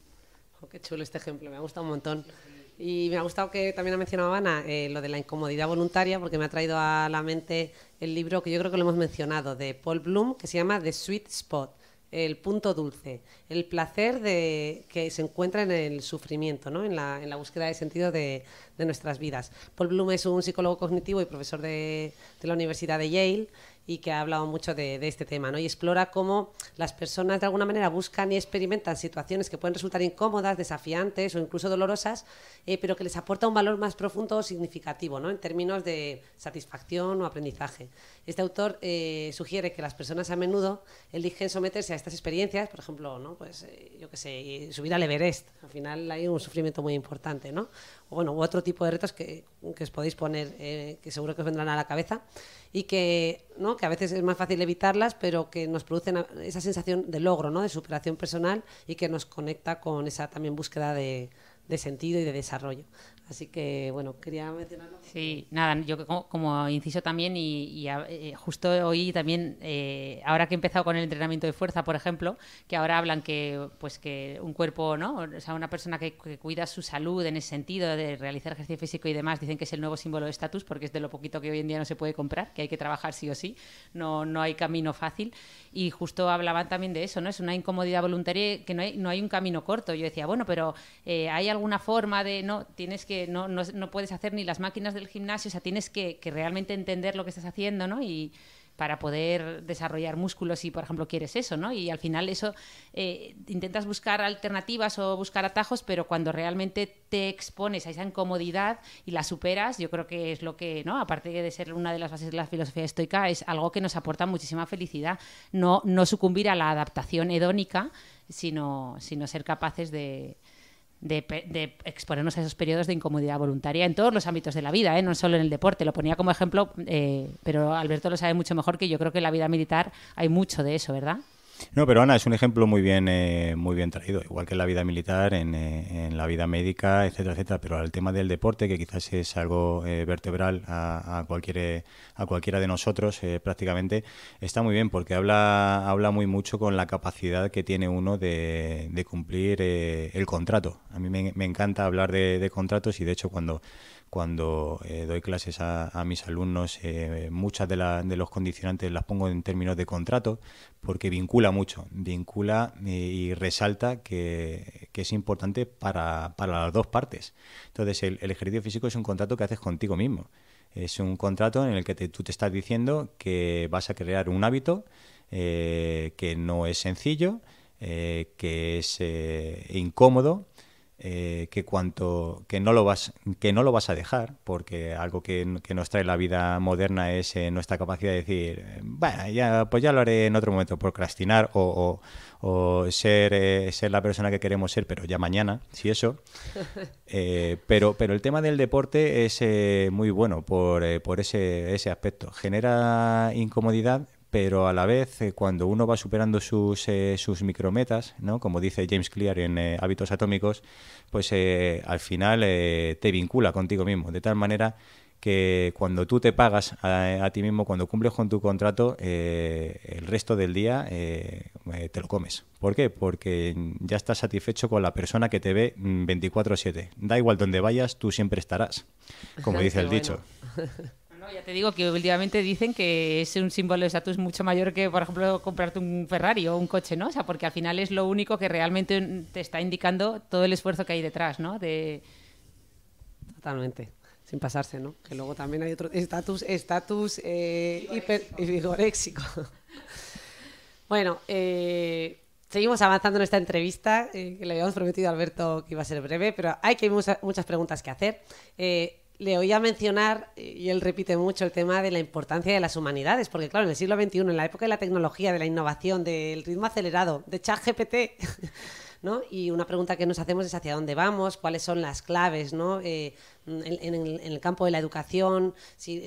qué chulo este ejemplo, me ha gustado un montón. Y me ha gustado que también ha mencionado Ana eh, lo de la incomodidad voluntaria, porque me ha traído a la mente el libro que yo creo que lo hemos mencionado, de Paul Bloom, que se llama The Sweet Spot, el punto dulce, el placer de, que se encuentra en el sufrimiento, ¿no? en, la, en la búsqueda de sentido de, de, nuestras vidas. Paul Bloom es un psicólogo cognitivo y profesor de, de la Universidad de Yale y que ha hablado mucho de, este tema, ¿no? Y explora cómo las personas de alguna manera buscan y experimentan situaciones que pueden resultar incómodas, desafiantes o incluso dolorosas, eh, pero que les aporta un valor más profundo o significativo, ¿no? En términos de satisfacción o aprendizaje. Este autor eh, sugiere que las personas a menudo eligen someterse a estas experiencias, por ejemplo, ¿no? Pues eh, yo qué sé, subir al Everest, al final hay un sufrimiento muy importante, ¿no? bueno, otro tipo de retos que, que os podéis poner, eh, que seguro que os vendrán a la cabeza y que, ¿no? que a veces es más fácil evitarlas, pero que nos producen esa sensación de logro, ¿no? de superación personal y que nos conecta con esa también búsqueda de sentido y de desarrollo. Así que, bueno, quería mencionarlo. Sí, nada, yo como, inciso también y, eh, justo hoy también, eh, ahora que he empezado con el entrenamiento de fuerza, por ejemplo, que ahora hablan que pues que un cuerpo, ¿no? O sea, una persona que, cuida su salud en ese sentido de realizar ejercicio físico y demás, dicen que es el nuevo símbolo de estatus porque es de lo poquito que hoy en día no se puede comprar, que hay que trabajar sí o sí, no, no hay camino fácil. Y justo hablaban también de eso, ¿no? Es una incomodidad voluntaria que no hay, no hay un camino corto. Yo decía, bueno, pero eh, ¿hay alguna forma de, no, tienes que no, puedes hacer ni las máquinas del gimnasio, o sea, tienes que, realmente entender lo que estás haciendo, ¿no? Y, para poder desarrollar músculos si, por ejemplo, quieres eso, ¿no? Y al final eso, eh, intentas buscar alternativas o buscar atajos, pero cuando realmente te expones a esa incomodidad y la superas, yo creo que es lo que, ¿no? Aparte de ser una de las bases de la filosofía estoica, es algo que nos aporta muchísima felicidad, no, no sucumbir a la adaptación hedónica, sino, sino ser capaces de, de, exponernos a esos periodos de incomodidad voluntaria en todos los ámbitos de la vida, ¿eh? no solo en el deporte. Lo ponía como ejemplo, eh, pero Alberto lo sabe mucho mejor que yo creo que en la vida militar hay mucho de eso, ¿verdad? No, pero Ana es un ejemplo muy bien, eh, muy bien traído, igual que en la vida militar, eh, en, la vida médica, etcétera, etcétera. Pero al tema del deporte, que quizás es algo eh, vertebral a, cualquier, a cualquiera de nosotros prácticamente, está muy bien porque habla, habla muy mucho con la capacidad que tiene uno de, cumplir el contrato. A mí me, encanta hablar de contratos y de hecho cuando cuando eh, doy clases a, mis alumnos, eh, muchas de, la, los condicionantes las pongo en términos de contrato, porque vincula mucho, vincula eh, y resalta que, es importante para, las dos partes. Entonces, el, ejercicio físico es un contrato que haces contigo mismo. Es un contrato en el que tú te estás diciendo que vas a crear un hábito que no es sencillo, que es incómodo, eh, que cuanto que no lo vas que no lo vas a dejar porque algo que, nos trae la vida moderna es eh, nuestra capacidad de decir bueno ya pues ya lo haré en otro momento procrastinar o, o, ser eh, ser la persona que queremos ser pero ya mañana si eso pero pero el tema del deporte es muy bueno por, por ese, ese aspecto genera incomodidad pero a la vez eh, cuando uno va superando sus, eh, sus micrometas, ¿no? como dice James Clear en eh, Hábitos Atómicos, pues al final te vincula contigo mismo, de tal manera que cuando tú te pagas a, ti mismo, cuando cumples con tu contrato, el resto del día te lo comes. ¿Por qué? Porque ya estás satisfecho con la persona que te ve 24/7. Mm, da igual donde vayas, tú siempre estarás, como dice el dicho. ya te digo que últimamente dicen que es un símbolo de estatus mucho mayor que, por ejemplo, comprarte un Ferrari o un coche, ¿no? O sea, porque al final es lo único que realmente te está indicando todo el esfuerzo que hay detrás, ¿no? De... Totalmente sin pasarse, ¿no? Que luego también hay otro estatus, estatus eh, hiper vigoréxico. bueno, eh, seguimos avanzando en esta entrevista, eh, que le habíamos prometido a Alberto que iba a ser breve, pero hay que muchas, preguntas que hacer. Eh, le oía mencionar, eh, y él repite mucho, el tema de la importancia de las humanidades, porque claro, en el siglo XXI, en la época de la tecnología, de la innovación, del ritmo acelerado, de ChatGPT, ¿no? Y una pregunta que nos hacemos es hacia dónde vamos, cuáles son las claves, ¿no? Eh, en, el campo de la educación, si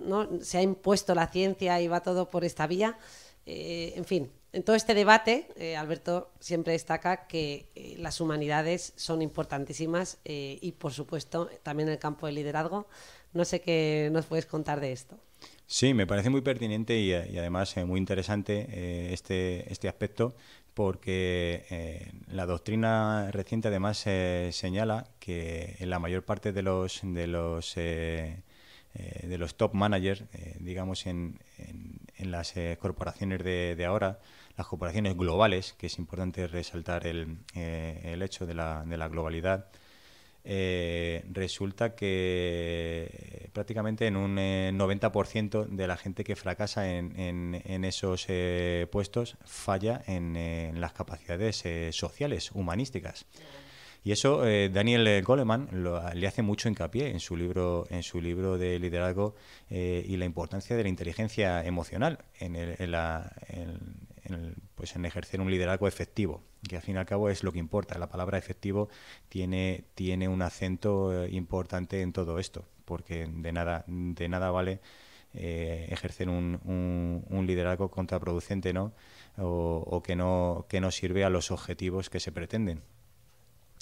¿no? se ha impuesto la ciencia y va todo por esta vía. Eh, en fin, en todo este debate, eh, Alberto siempre destaca que eh, las humanidades son importantísimas eh, y, por supuesto, también el campo del liderazgo. No sé qué nos puedes contar de esto. Sí, me parece muy pertinente y, además muy interesante este, este, aspecto porque la doctrina reciente además señala que en la mayor parte de los, de los de los top managers, digamos, en, las corporaciones de, ahora, las corporaciones globales, que es importante resaltar el, eh, el hecho de la, de la globalidad, eh, resulta que eh, prácticamente en un 90% de la gente que fracasa en, en, esos puestos falla en, las capacidades sociales, humanísticas. Y eso Daniel Goleman le hace mucho hincapié en su libro, en su libro de liderazgo y la importancia de la inteligencia emocional en, en, la, pues, en, ejercer un liderazgo efectivo, que al fin y al cabo es lo que importa. La palabra efectivo tiene, tiene un acento eh, importante en todo esto, porque de nada, de nada vale eh, ejercer un, un, liderazgo contraproducente ¿no? O, que, no, que no sirve a los objetivos que se pretenden.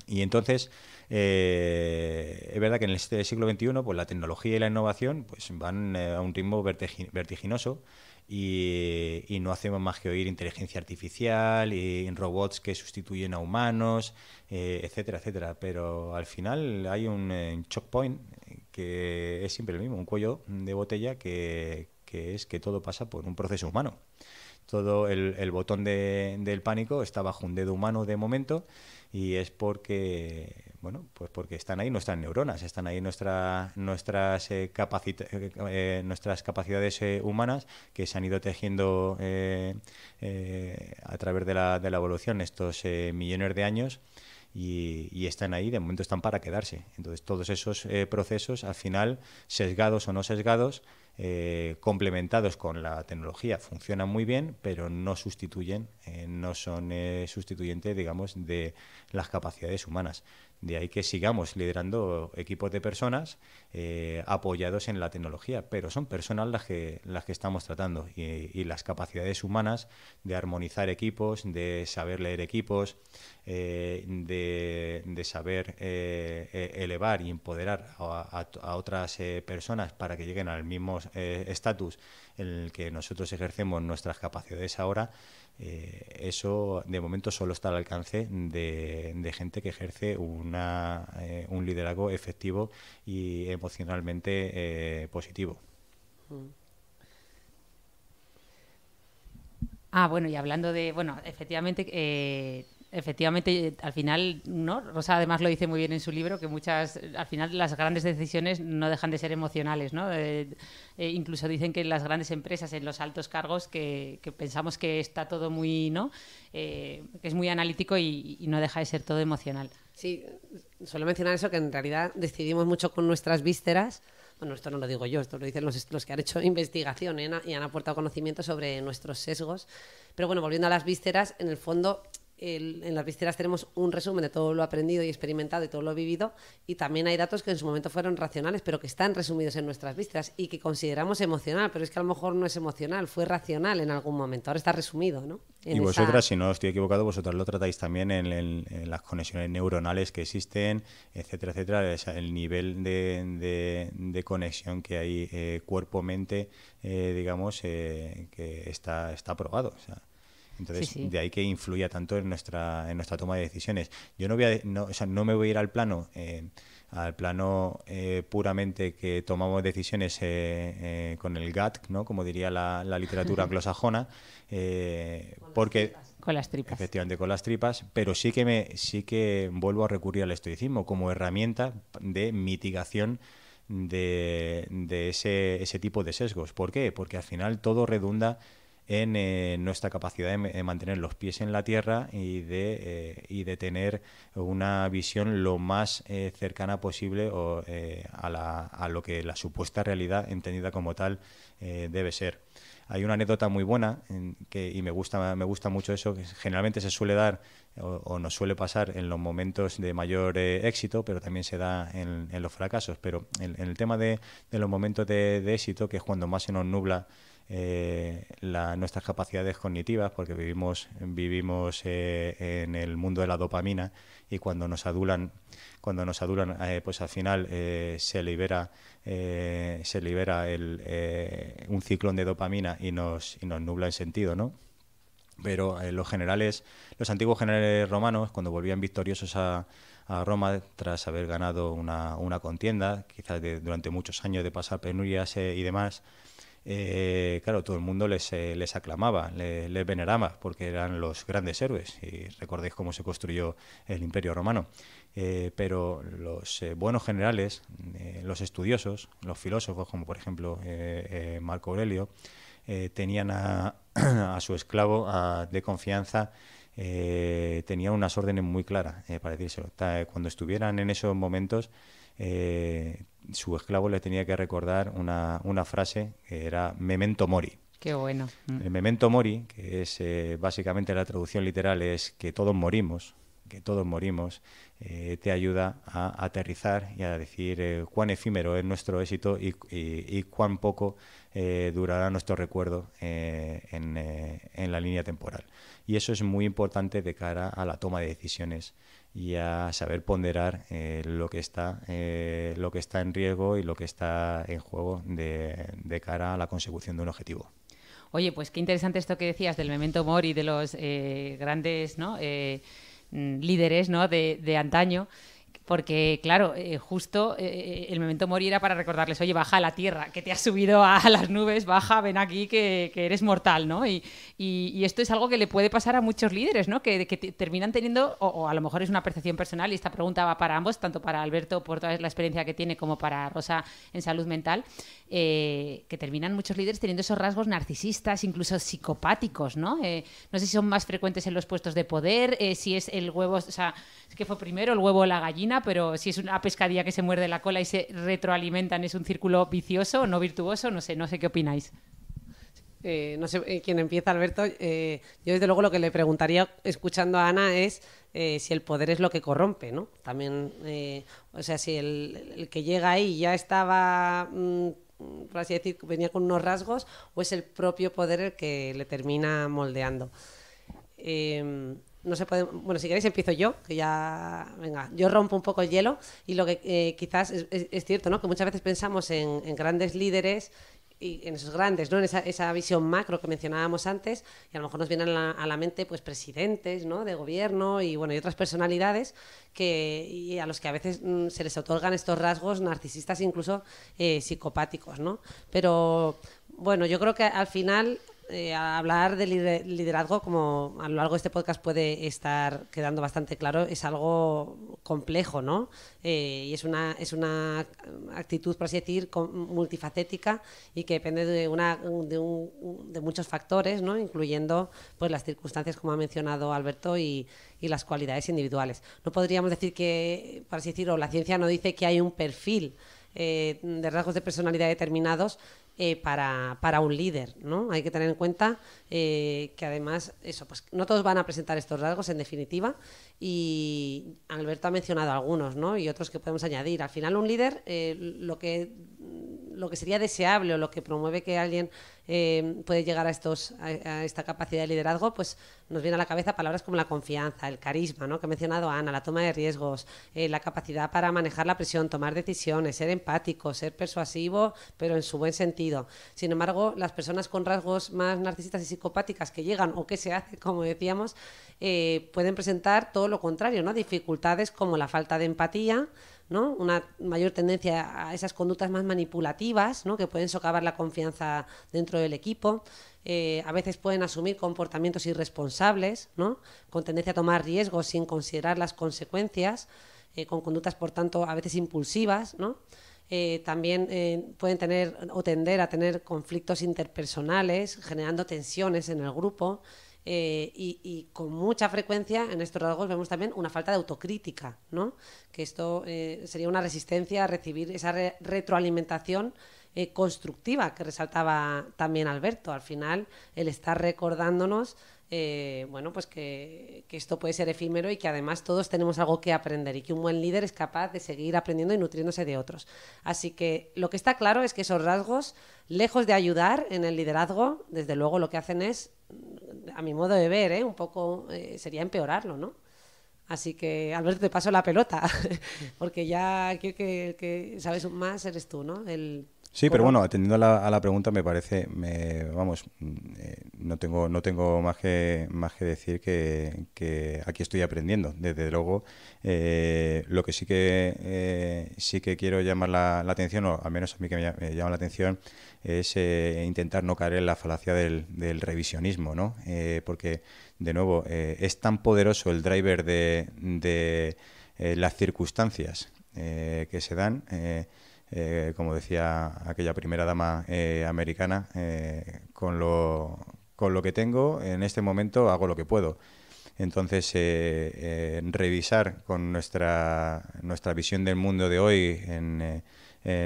Y entonces, eh, es verdad que en el este siglo XXI pues, la tecnología y la innovación pues, van a un ritmo vertiginoso y, no hacemos más que oír inteligencia artificial y robots que sustituyen a humanos, eh, etcétera, etcétera. Pero al final hay un, un, eh, point eh, que es siempre el mismo, un cuello de botella que, es que todo pasa por un proceso humano. Todo el, botón del pánico está bajo un dedo humano de momento y es porque, bueno, pues porque están ahí nuestras neuronas, están ahí nuestra, nuestras, eh, eh, eh, nuestras capacidades humanas que se han ido tejiendo a través de la, evolución estos millones de años. Y, y, están ahí, de momento están para quedarse. Entonces, todos esos procesos, al final, sesgados o no sesgados, eh, complementados con la tecnología funcionan muy bien, pero no sustituyen, eh, no son eh, sustituyentes, digamos, de las capacidades humanas. De ahí que sigamos liderando equipos de personas eh, apoyados en la tecnología, pero son personas las que, estamos tratando y, las capacidades humanas de armonizar equipos, de saber leer equipos, eh, de, saber eh, e-, elevar y empoderar a otras personas para que lleguen al mismo estatus en el que nosotros ejercemos nuestras capacidades ahora. Eh, eso de momento solo está al alcance de, gente que ejerce una, eh, un liderazgo efectivo y emocionalmente eh, positivo. Ah, bueno, y hablando de, bueno, efectivamente efectivamente, al final, ¿no? Rosa además lo dice muy bien en su libro, que muchas, al final las grandes decisiones no dejan de ser emocionales, ¿no? Eh, eh, incluso dicen que en las grandes empresas, en los altos cargos, que, que pensamos que está todo muy, ¿no? Eh, que es muy analítico y, no deja de ser todo emocional. Sí, suelo mencionar eso, que en realidad decidimos mucho con nuestras vísceras, bueno, esto no lo digo yo, esto lo dicen los, los que han hecho investigación y han aportado conocimiento sobre nuestros sesgos. Pero bueno, volviendo a las vísceras, en el fondo en las vísceras tenemos un resumen de todo lo aprendido y experimentado y todo lo vivido y también hay datos que en su momento fueron racionales pero que están resumidos en nuestras vísceras y que consideramos emocional, pero es que a lo mejor no es emocional, fue racional en algún momento, ahora está resumido, ¿no? y vosotras, si no estoy equivocado, vosotras lo tratáis también en, las conexiones neuronales que existen, etcétera, etcétera, el nivel de, conexión que hay eh, cuerpo-mente, eh, digamos, eh, que está, está probado. Entonces, de ahí que influya tanto en nuestra, en nuestra toma de decisiones. Yo no, voy a, no, o sea, no me voy a ir al plano. Eh, al plano eh, puramente que tomamos decisiones eh, con el GATT, ¿no? como diría la, la literatura anglosajona, porque... con las tripas. Efectivamente, con las tripas, pero sí que, me, sí que vuelvo a recurrir al estoicismo como herramienta de mitigación de, de ese, ese tipo de sesgos. ¿Por qué? Porque al final todo redunda en eh, nuestra capacidad de, mantener los pies en la tierra y de, eh, de tener una visión lo más eh, cercana posible a, la, lo que la supuesta realidad entendida como tal debe ser. Hay una anécdota muy buena que, y me gusta, me gusta mucho eso, que generalmente se suele dar o, nos suele pasar en los momentos de mayor éxito, pero también se da en, los fracasos. Pero en, el tema de, los momentos de éxito, que es cuando más se nos nubla eh, nuestras capacidades cognitivas, porque vivimos, vivimos eh, en el mundo de la dopamina y cuando nos adulan, cuando nos adulan, eh, pues al final se libera, se libera un ciclón de dopamina y nos, y nos nubla el sentido, ¿no? Pero los generales, los antiguos generales romanos, cuando volvían victoriosos a, Roma tras haber ganado una, contienda, quizás durante muchos años de pasar penurias y demás, eh, claro, todo el mundo les, eh, aclamaba, les, veneraba, porque eran los grandes héroes, y recordéis cómo se construyó el Imperio Romano. Eh, pero los buenos generales, los estudiosos, los filósofos, como por ejemplo Marco Aurelio, tenían a, su esclavo de confianza tenían unas órdenes muy claras para decirlo, Cuando estuvieran en esos momentos, eh, su esclavo le tenía que recordar una, frase que era memento mori. Qué bueno. Mm. El memento mori, que es eh, básicamente la traducción literal, es que todos morimos, que todos morimos, eh, te ayuda a aterrizar y a decir cuán efímero es nuestro éxito y, cuán poco durará nuestro recuerdo en, la línea temporal. Y eso es muy importante de cara a la toma de decisiones y a saber ponderar eh, lo, que está, eh, lo que está en riesgo y lo que está en juego de, cara a la consecución de un objetivo. Oye, pues qué interesante esto que decías del memento mori, de los eh, grandes mm, líderes De, de, antaño porque claro, eh, justo eh, eh, el momento morir era para recordarles, oye, baja a la tierra, que te has subido a las nubes, baja, ven aquí, que, eres mortal, ¿no? Y, y, esto es algo que le puede pasar a muchos líderes, ¿no? Que, terminan teniendo, o, a lo mejor es una percepción personal, y esta pregunta va para ambos, tanto para Alberto por toda la experiencia que tiene como para Rosa en salud mental, que terminan muchos líderes teniendo esos rasgos narcisistas, incluso psicopáticos, ¿no? no sé si son más frecuentes en los puestos de poder, si es el huevo, o sea, es que fue primero el huevo o la gallina, pero si es una pescadilla que se muerde la cola y se retroalimentan, es un círculo vicioso, no virtuoso, no sé, no sé qué opináis. Eh, no sé eh, quién empieza, Alberto. Eh, yo, desde luego, lo que le preguntaría, escuchando a Ana, es si el poder es lo que corrompe, ¿no? También, o sea, si el, que llega ahí ya estaba, mm, por así decir, venía con unos rasgos, o es el propio poder el que le termina moldeando no se puede. Bueno, si queréis empiezo yo, que ya. Venga, yo rompo un poco el hielo y lo que eh, quizás es, cierto, ¿no? Que muchas veces pensamos en, grandes líderes y en esos grandes, ¿no? En esa, visión macro que mencionábamos antes, y a lo mejor nos vienen a la, mente pues presidentes, ¿no? De gobierno y bueno, y otras personalidades que a los que a veces mm, se les otorgan estos rasgos narcisistas incluso eh, psicopáticos, ¿no? Pero bueno, yo creo que al final eh, hablar de liderazgo, como a lo largo de este podcast puede estar quedando bastante claro, es algo complejo, ¿no? Eh, y es una, es una actitud, por así decir, multifacética y que depende de, una, de, muchos factores, ¿no? Incluyendo pues, las circunstancias, como ha mencionado Alberto, y, las cualidades individuales. No podríamos decir que, por así o la ciencia no dice que hay un perfil eh, de rasgos de personalidad determinados, eh, para, un líder, ¿no? Hay que tener en cuenta eh, que además, eso, pues no todos van a presentar estos rasgos en definitiva y Alberto ha mencionado algunos, ¿no? Y otros que podemos añadir. Al final un líder, eh, lo, que, lo que sería deseable o lo que promueve que alguien puede llegar a, estos, a, esta capacidad de liderazgo, pues nos viene a la cabeza palabras como la confianza, el carisma, ¿no? Que ha mencionado Ana, la toma de riesgos, la capacidad para manejar la presión, tomar decisiones, ser empático, ser persuasivo, pero en su buen sentido sin embargo, las personas con rasgos más narcisistas y psicopáticas que llegan o que se hacen, como decíamos, eh, pueden presentar todo lo contrario, ¿no? Dificultades como la falta de empatía, ¿no? una mayor tendencia a esas conductas más manipulativas, ¿no? que pueden socavar la confianza dentro del equipo. Eh, a veces pueden asumir comportamientos irresponsables, ¿no? con tendencia a tomar riesgos sin considerar las consecuencias, eh, con conductas, por tanto, a veces impulsivas. ¿no? Eh, también eh, pueden tener o tender a tener conflictos interpersonales, generando tensiones en el grupo. Eh, y, con mucha frecuencia en estos rasgos vemos también una falta de autocrítica, ¿no? que esto sería una resistencia a recibir esa retroalimentación constructiva que resaltaba también Alberto. Al final, el estar recordándonos eh, bueno, pues que, esto puede ser efímero y que además todos tenemos algo que aprender y que un buen líder es capaz de seguir aprendiendo y nutriéndose de otros. Así que lo que está claro es que esos rasgos, lejos de ayudar en el liderazgo, desde luego lo que hacen es, a mi modo de ver, ¿eh? un poco eh, sería empeorarlo, ¿no? Así que, Alberto, te paso la pelota, porque ya creo que, sabes más eres tú, ¿no? El, sí, pero bueno, atendiendo a la, pregunta, me parece, vamos, mm, eh, no tengo, no tengo más, que, más que decir que, aquí estoy aprendiendo. Desde luego, eh, lo que sí que, eh, sí que quiero llamar la, atención, o al menos a mí que me llama la atención, es eh, intentar no caer en la falacia del, revisionismo, ¿no? Eh, porque, de nuevo, eh, es tan poderoso el driver de, las circunstancias que se dan. como decía aquella primera dama americana, con, lo, con lo que tengo en este momento hago lo que puedo. Entonces, revisar con nuestra, nuestra visión del mundo de hoy en, eh,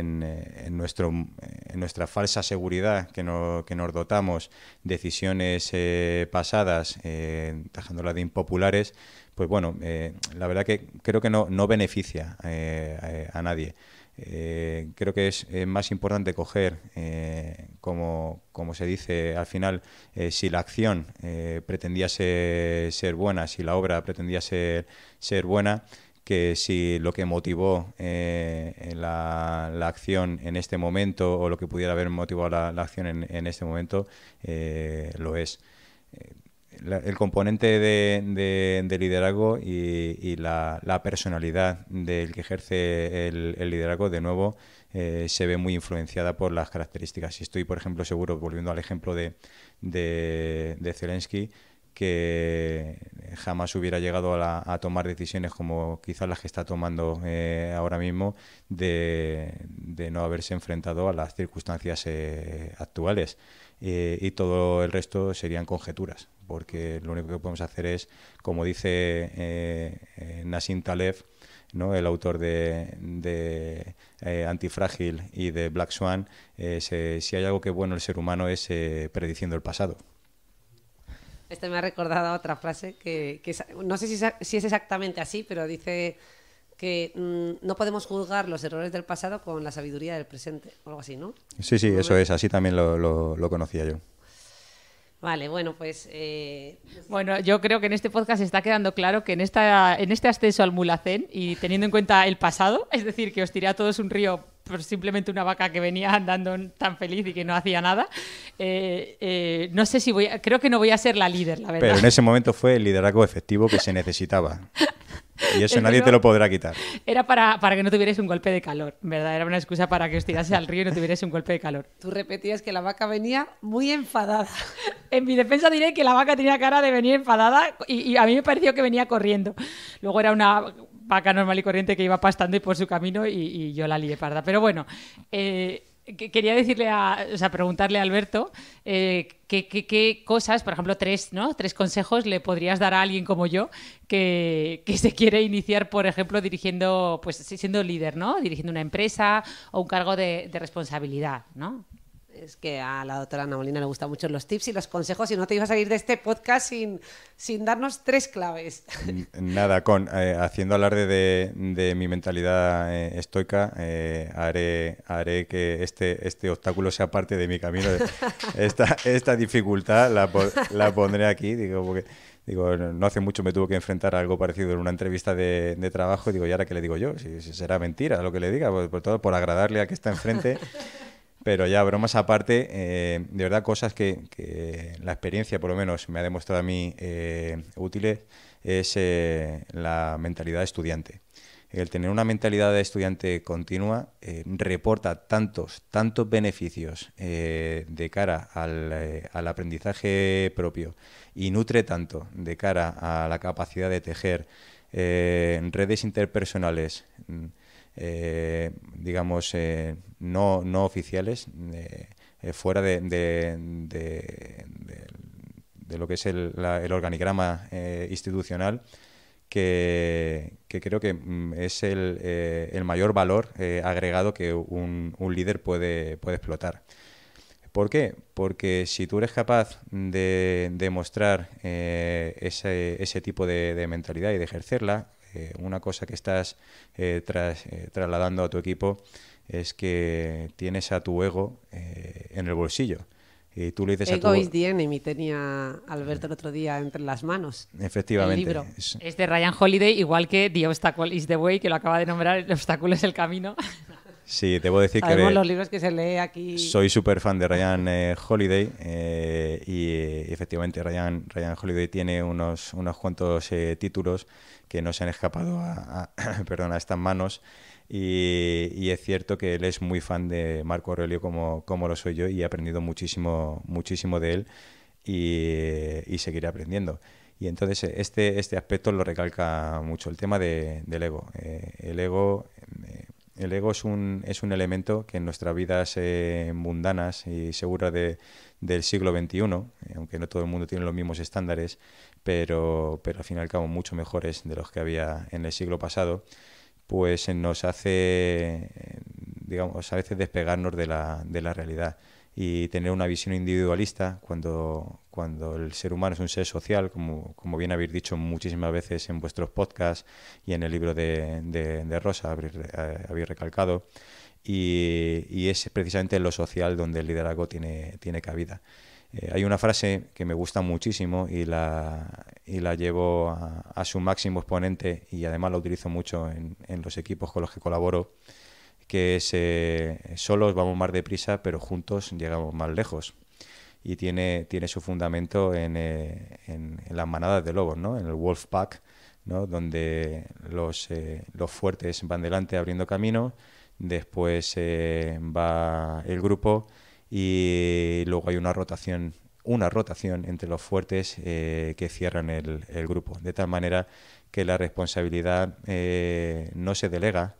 en, nuestro, en nuestra falsa seguridad que, no, que nos dotamos, decisiones eh, pasadas, eh, de impopulares, pues bueno, eh, la verdad que creo que no, no beneficia a, nadie. creo que es más importante coger, como, como, se dice al final, si la acción pretendía ser, ser buena, si la obra pretendía ser, ser buena, que si lo que motivó eh, la, acción en este momento o lo que pudiera haber motivado la, acción en, este momento eh, lo es. Eh, el componente de, liderazgo y, la, personalidad del que ejerce el, liderazgo, de nuevo, se ve muy influenciada por las características. Si estoy, por ejemplo, seguro, volviendo al ejemplo de, de, de Zelensky, que jamás hubiera llegado a, tomar decisiones como quizás las que está tomando eh, ahora mismo de, no haberse enfrentado a las circunstancias eh, actuales. Eh, y todo el resto serían conjeturas, porque lo único que podemos hacer es, como dice Nassim Taleb, ¿no? el autor de, de Antifrágil y de Black Swan, si hay algo que es bueno el ser humano es prediciendo el pasado. Este me ha recordado otra frase que, no sé si, es exactamente así, pero dice que mm, no podemos juzgar los errores del pasado con la sabiduría del presente, o algo así, ¿no? Sí, sí, eso es, así también lo, conocía yo. Vale, bueno, pues... Eh, bueno, yo creo que en este podcast está quedando claro que en, esta, en este ascenso al Mulacén y teniendo en cuenta el pasado, es decir, que os tiré a todos un río simplemente una vaca que venía andando tan feliz y que no hacía nada. Eh, eh, no sé si voy a, creo que no voy a ser la líder, la verdad. Pero en ese momento fue el liderazgo efectivo que se necesitaba. Y eso nadie te lo podrá quitar. Era para, para, que no tuvieras un golpe de calor, ¿verdad? Era una excusa para que os tirase al río y no tuvieras un golpe de calor. Tú repetías que la vaca venía muy enfadada. En mi defensa diré que la vaca tenía cara de venir enfadada y a mí me pareció que venía corriendo. Luego era una vaca normal y corriente que iba pastando y por su camino y, yo la lié parda. Pero bueno, eh, quería decirle a, o sea, preguntarle a Alberto eh, qué, cosas, por ejemplo, tres, ¿no? Tres consejos le podrías dar a alguien como yo que, que, se quiere iniciar, por ejemplo, dirigiendo, pues siendo líder, ¿no? Dirigiendo una empresa o un cargo de, de responsabilidad, ¿no? Es que a la doctora Ana Molina le gustan mucho los tips y los consejos y no te iba a salir de este podcast sin, sin darnos tres claves. Nada, con eh, haciendo alarde de, de mi mentalidad eh, estoica, eh, haré, haré que este, este obstáculo sea parte de mi camino. Esta, esta dificultad la, la pondré aquí, digo, porque... Digo, no hace mucho me tuve que enfrentar a algo parecido en una entrevista de, de trabajo. Digo, ¿y ahora qué le digo yo? Si, será mentira lo que le diga, por, pues, pues todo, por agradarle a que está enfrente. Pero ya, bromas aparte, eh, de verdad, cosas que, la experiencia, por lo menos, me ha demostrado a mí eh, útiles es eh, la mentalidad de estudiante. El tener una mentalidad de estudiante continua reporta tantos, tantos beneficios de cara al, aprendizaje propio y nutre tanto de cara a la capacidad de tejer redes interpersonales mm, eh, digamos, eh, no, oficiales, eh, fuera de, de, lo que es el, el organigrama institucional, que, creo que mm, es el, el mayor valor agregado que un, líder puede, puede explotar. ¿Por qué? Porque si tú eres capaz de demostrar ese, ese, tipo de, mentalidad y de ejercerla, eh, una cosa que estás eh, eh, trasladando a tu equipo es que tienes a tu ego en el bolsillo. Y tú le dices Ego a tu... is the enemy, tenía Alberto el otro día entre las manos. Efectivamente. Es... de Ryan Holiday, igual que The Obstacle is the Way, que lo acaba de nombrar, el obstáculo es el camino. Sí, debo decir que... los libros que se lee aquí... Soy súper fan de Ryan Holiday y efectivamente Ryan, Ryan Holiday tiene unos, unos cuantos títulos que no se han escapado a, perdón, a estas manos. Y, es cierto que él es muy fan de Marco Aurelio como, como lo soy yo y he aprendido muchísimo, muchísimo de él y, seguiré aprendiendo. Y entonces este, este aspecto lo recalca mucho, el tema del ego. Eh, el ego eh, el ego es un, es un elemento que en nuestras vidas eh, mundanas y seguras del siglo XXI, eh, aunque no todo el mundo tiene los mismos estándares, pero, pero al fin y al cabo mucho mejores de los que había en el siglo pasado, pues nos hace, digamos, a veces despegarnos de la, de la realidad y tener una visión individualista cuando cuando el ser humano es un ser social, como, bien habéis dicho muchísimas veces en vuestros podcasts y en el libro de, de, Rosa, eh, habéis, recalcado, y, es precisamente en lo social donde el liderazgo tiene, cabida. Eh, hay una frase que me gusta muchísimo y la, y la llevo a, su máximo exponente y además la utilizo mucho en, los equipos con los que colaboro, que es eh, solos vamos más deprisa, pero juntos llegamos más lejos y tiene, tiene su fundamento eh, en, en, las manadas de lobos, ¿no? en el wolf pack, ¿no? donde los, eh, los fuertes van delante abriendo camino, después eh, va el grupo y luego hay una rotación una rotación entre los fuertes que cierran el, el, grupo, de tal manera que la responsabilidad no se delega,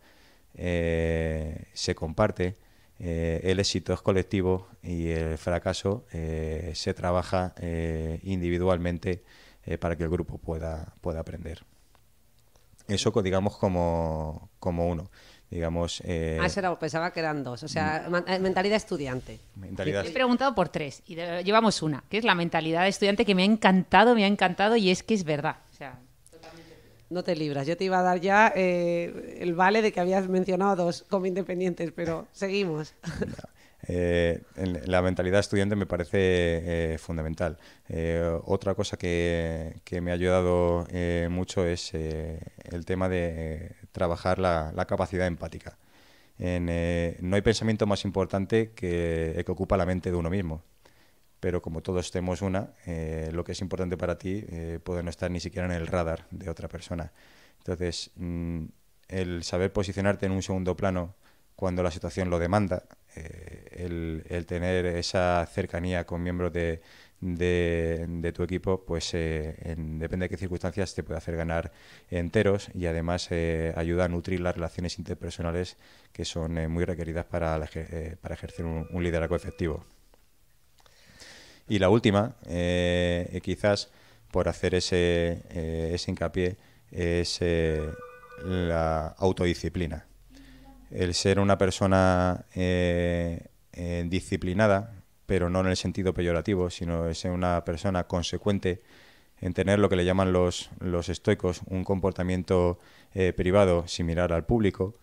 se comparte, eh, el éxito es colectivo y el fracaso eh, se trabaja eh, individualmente para que el grupo pueda, pueda aprender. Eso, digamos, como, uno. Digamos, ah, pensaba que eran dos. O sea, mm. mentalidad estudiante. He preguntado por tres y llevamos una, que es la mentalidad estudiante que me ha encantado, me ha encantado y es que es verdad. O no te libras. Yo te iba a dar ya eh, el vale de que habías mencionado dos como independientes, pero seguimos. Eh, la mentalidad estudiante me parece eh, fundamental. otra cosa que, me ha ayudado mucho es el tema de trabajar la, capacidad empática. no hay pensamiento más importante que el que ocupa la mente de uno mismo pero como todos tenemos una, eh, lo que es importante para ti eh, puede no estar ni siquiera en el radar de otra persona. Entonces, mm, el saber posicionarte en un segundo plano cuando la situación lo demanda, eh, el, tener esa cercanía con miembros de, tu equipo, pues depende de qué circunstancias te puede hacer ganar enteros y además ayuda a nutrir las relaciones interpersonales que son muy requeridas para, ejercer un liderazgo efectivo. Y la última, eh, eh, quizás por hacer ese, eh, hincapié, es la autodisciplina. El ser una persona disciplinada, pero no en el sentido peyorativo, sino ser una persona consecuente en tener lo que le llaman los, los estoicos, un comportamiento privado similar al público,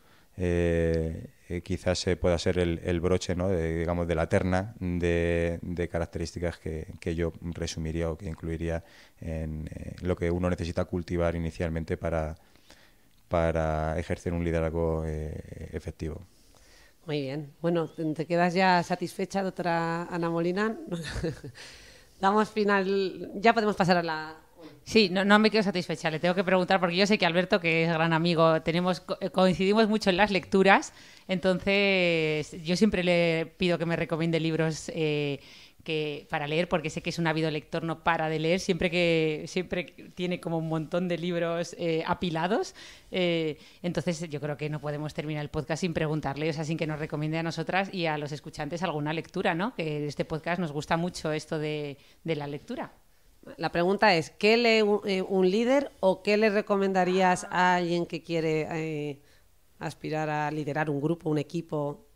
eh, quizás eh, pueda ser el, broche, ¿no? de, digamos, de la terna de, características que, que, yo resumiría o que incluiría en eh, lo que uno necesita cultivar inicialmente para, para ejercer un liderazgo efectivo. Muy bien. Bueno, ¿te quedas ya satisfecha, doctora Ana Molina? Damos final, ya podemos pasar a la, Sí, no, no, me quedo satisfecha. Le tengo que preguntar porque yo sé que Alberto, que es gran amigo, tenemos coincidimos mucho en las lecturas, entonces, yo siempre le pido que me recomiende libros eh, que, para leer, porque sé que es un ávido lector, no para de leer, siempre que siempre tiene como un montón de libros eh, apilados. Eh, entonces, yo creo que no podemos terminar el podcast sin preguntarle, o sea, sin que nos recomiende a nosotras y a los escuchantes alguna lectura, ¿no? Que en este podcast nos gusta mucho esto de, la lectura. La pregunta es, ¿qué lee un, líder o qué le recomendarías a alguien que quiere aspirar a liderar un grupo, un equipo,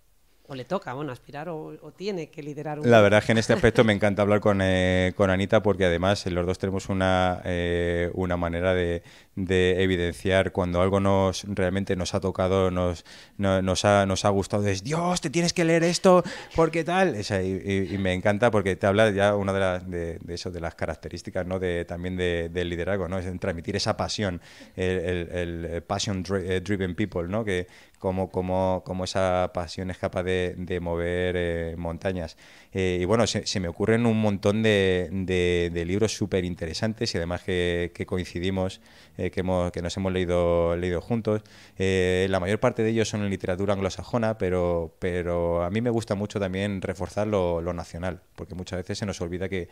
le toca, bueno, aspirar o, tiene que liderar La verdad es que en este aspecto me encanta hablar eh, con, Anita porque además eh, los dos tenemos una, eh, una manera de, evidenciar cuando algo nos realmente nos ha tocado, nos, nos, ha, nos ha gustado, es Dios, te tienes que leer esto porque tal. y, me encanta porque te habla ya una de las, de, eso, de las características ¿no? de, también del liderazgo, ¿no? es transmitir esa pasión, el, el, passion-driven people, ¿no? que, cómo, esa pasión es capaz de, mover eh, montañas. Eh, y bueno, se, me ocurren un montón de, libros súper interesantes y además que, coincidimos, eh, que, hemos, que nos hemos leído, leído juntos. la mayor parte de ellos son en literatura anglosajona, pero, pero a mí me gusta mucho también reforzar lo, nacional, porque muchas veces se nos olvida que,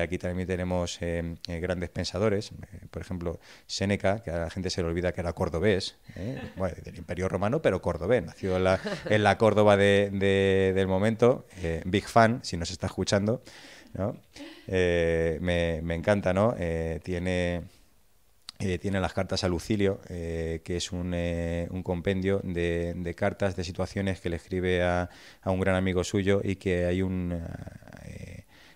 aquí también tenemos grandes pensadores, por ejemplo, Séneca, que a la gente se le olvida que era cordobés, del Imperio Romano, pero cordobés, nació en la, Córdoba del momento, eh, big fan, si nos está escuchando, ¿no? Eh, me, encanta, ¿no? Eh, tiene, tiene las cartas a Lucilio, que es un, compendio de, cartas, de situaciones que le escribe a, un gran amigo suyo y que hay un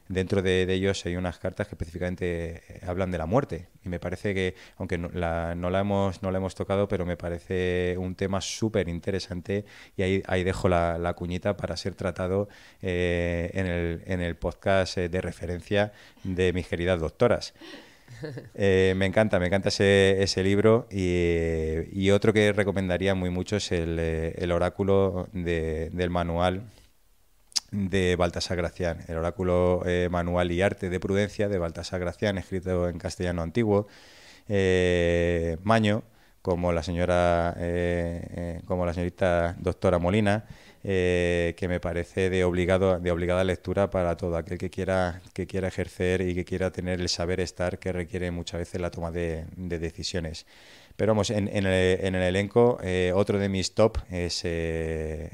dentro de, ellos hay unas cartas que específicamente eh, hablan de la muerte. Y me parece que, aunque no la, hemos, no la hemos tocado, pero me parece un tema súper interesante y ahí, ahí dejo la, cuñita para ser tratado eh, en, el, podcast eh, de referencia de mis queridas doctoras. me encanta, me encanta ese, ese libro y, otro que recomendaría muy mucho es el, oráculo del manual de Baltasar Gracián, el oráculo eh, manual y arte de prudencia de Baltasar Gracián, escrito en castellano antiguo. Eh, Maño, como la señora, eh, como la señorita doctora Molina, que me parece de obligado, de obligada lectura para todo aquel que quiera, que quiera ejercer y que quiera tener el saber estar que requiere muchas veces la toma de, decisiones. Pero vamos, en, el, en el, elenco, otro de mis top es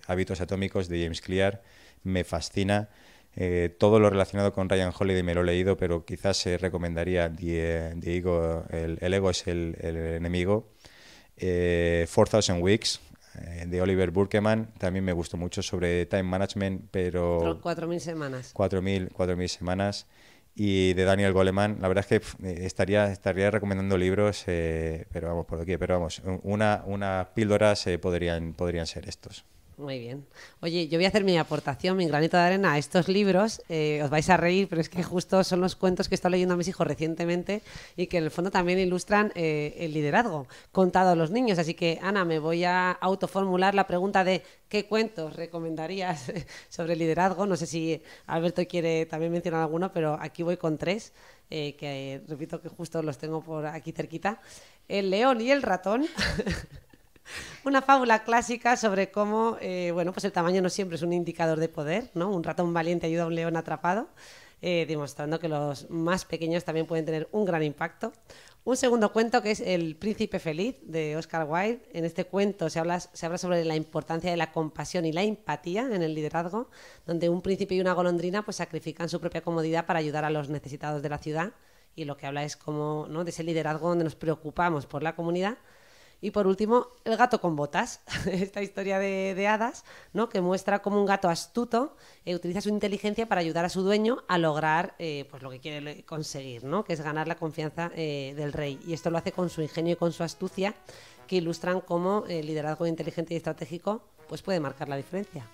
Hábitos Atómicos de James Clear me fascina. Eh, todo lo relacionado con Ryan Holiday me lo he leído, pero quizás se recomendaría Diego, el, ego es el, el enemigo. 4000 eh, Weeks eh, de Oliver Burkeman también me gustó mucho sobre time management, pero... 4.000 semanas. 4.000, semanas. Y de Daniel Goleman, la verdad es que estaría, estaría recomendando libros, pero vamos por aquí, pero vamos, una, píldora píldoras podrían, podrían ser estos. Muy bien. Oye, yo voy a hacer mi aportación, mi granito de arena a estos libros. Eh, os vais a reír, pero es que justo son los cuentos que he estado leyendo a mis hijos recientemente y que en el fondo también ilustran eh, el liderazgo contado a los niños. Así que, Ana, me voy a autoformular la pregunta de qué cuentos recomendarías sobre liderazgo. No sé si Alberto quiere también mencionar alguno, pero aquí voy con tres, eh, que repito que justo los tengo por aquí cerquita. El león y el ratón. Una fábula clásica sobre cómo, eh, bueno, pues el tamaño no siempre es un indicador de poder, ¿no? Un ratón valiente ayuda a un león atrapado, eh, demostrando que los más pequeños también pueden tener un gran impacto. Un segundo cuento que es El Príncipe Feliz de Oscar Wilde. En este cuento se habla, sobre la importancia de la compasión y la empatía en el liderazgo, donde un príncipe y una golondrina pues, sacrifican su propia comodidad para ayudar a los necesitados de la ciudad. Y lo que habla es como, ¿no? de ese liderazgo donde nos preocupamos por la comunidad y por último, el gato con botas, esta historia de, hadas, ¿no? que muestra cómo un gato astuto eh, utiliza su inteligencia para ayudar a su dueño a lograr eh, pues lo que quiere conseguir, ¿no? que es ganar la confianza eh, del rey. Y esto lo hace con su ingenio y con su astucia, que ilustran cómo el liderazgo inteligente y estratégico pues puede marcar la diferencia.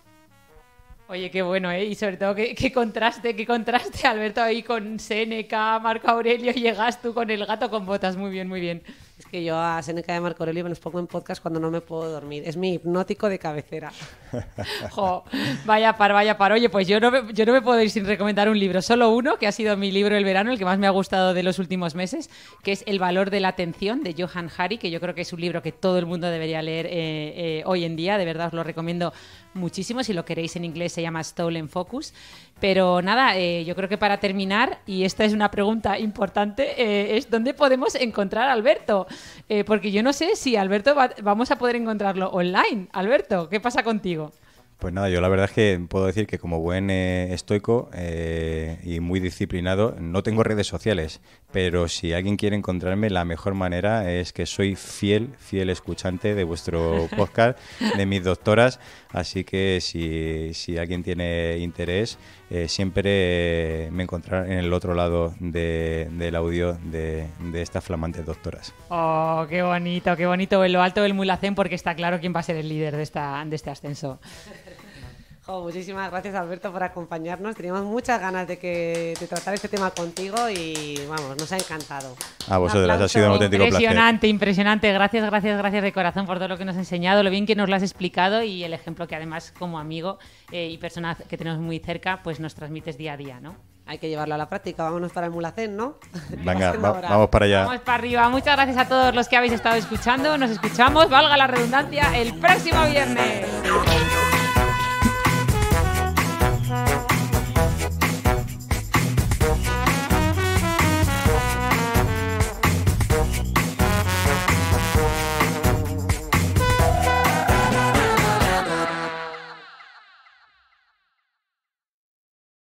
Oye, qué bueno, ¿eh? Y sobre todo, qué, contraste, qué contraste, Alberto, ahí con Seneca, Marco Aurelio, llegas tú con el gato con botas. Muy bien, muy bien que yo a Seneca de Marco Aurelio me los pongo en podcast cuando no me puedo dormir. Es mi hipnótico de cabecera. vaya par, vaya par. Oye, pues yo no, me, yo no me puedo ir sin recomendar un libro, solo uno, que ha sido mi libro el verano, el que más me ha gustado de los últimos meses, que es El valor de la atención de Johan Hari, que yo creo que es un libro que todo el mundo debería leer eh, eh, hoy en día. De verdad os lo recomiendo muchísimo. Si lo queréis en inglés se llama Stolen Focus. Pero nada, eh, yo creo que para terminar, y esta es una pregunta importante, eh, es dónde podemos encontrar a Alberto. Eh, porque yo no sé si Alberto vamos a poder encontrarlo online. Alberto, ¿qué pasa contigo? Pues nada, yo la verdad es que puedo decir que como buen estoico y muy disciplinado, no tengo redes sociales, pero si alguien quiere encontrarme, la mejor manera es que soy fiel, fiel escuchante de vuestro podcast, de mis doctoras, Así que si, si alguien tiene interés, eh, siempre me encontrarán en el otro lado del audio de, de, estas flamantes doctoras. ¡Oh, qué bonito, qué bonito! En lo alto del mulacén, porque está claro quién va a ser el líder de, esta, de este ascenso. Oh, muchísimas gracias Alberto por acompañarnos. Teníamos muchas ganas de que tratar este tema contigo y vamos, nos ha encantado. A vosotras, ha sido un auténtico impresionante, placer. Impresionante, Gracias, gracias, gracias de corazón por todo lo que nos has enseñado, lo bien que nos lo has explicado y el ejemplo que además como amigo eh, y persona que tenemos muy cerca, pues nos transmites día a día, ¿no? Hay que llevarlo a la práctica, vámonos para el Mulacén, ¿no? Venga, vamos para allá. Vamos para arriba. Muchas gracias a todos los que habéis estado escuchando. Nos escuchamos, valga la redundancia, el próximo viernes. you.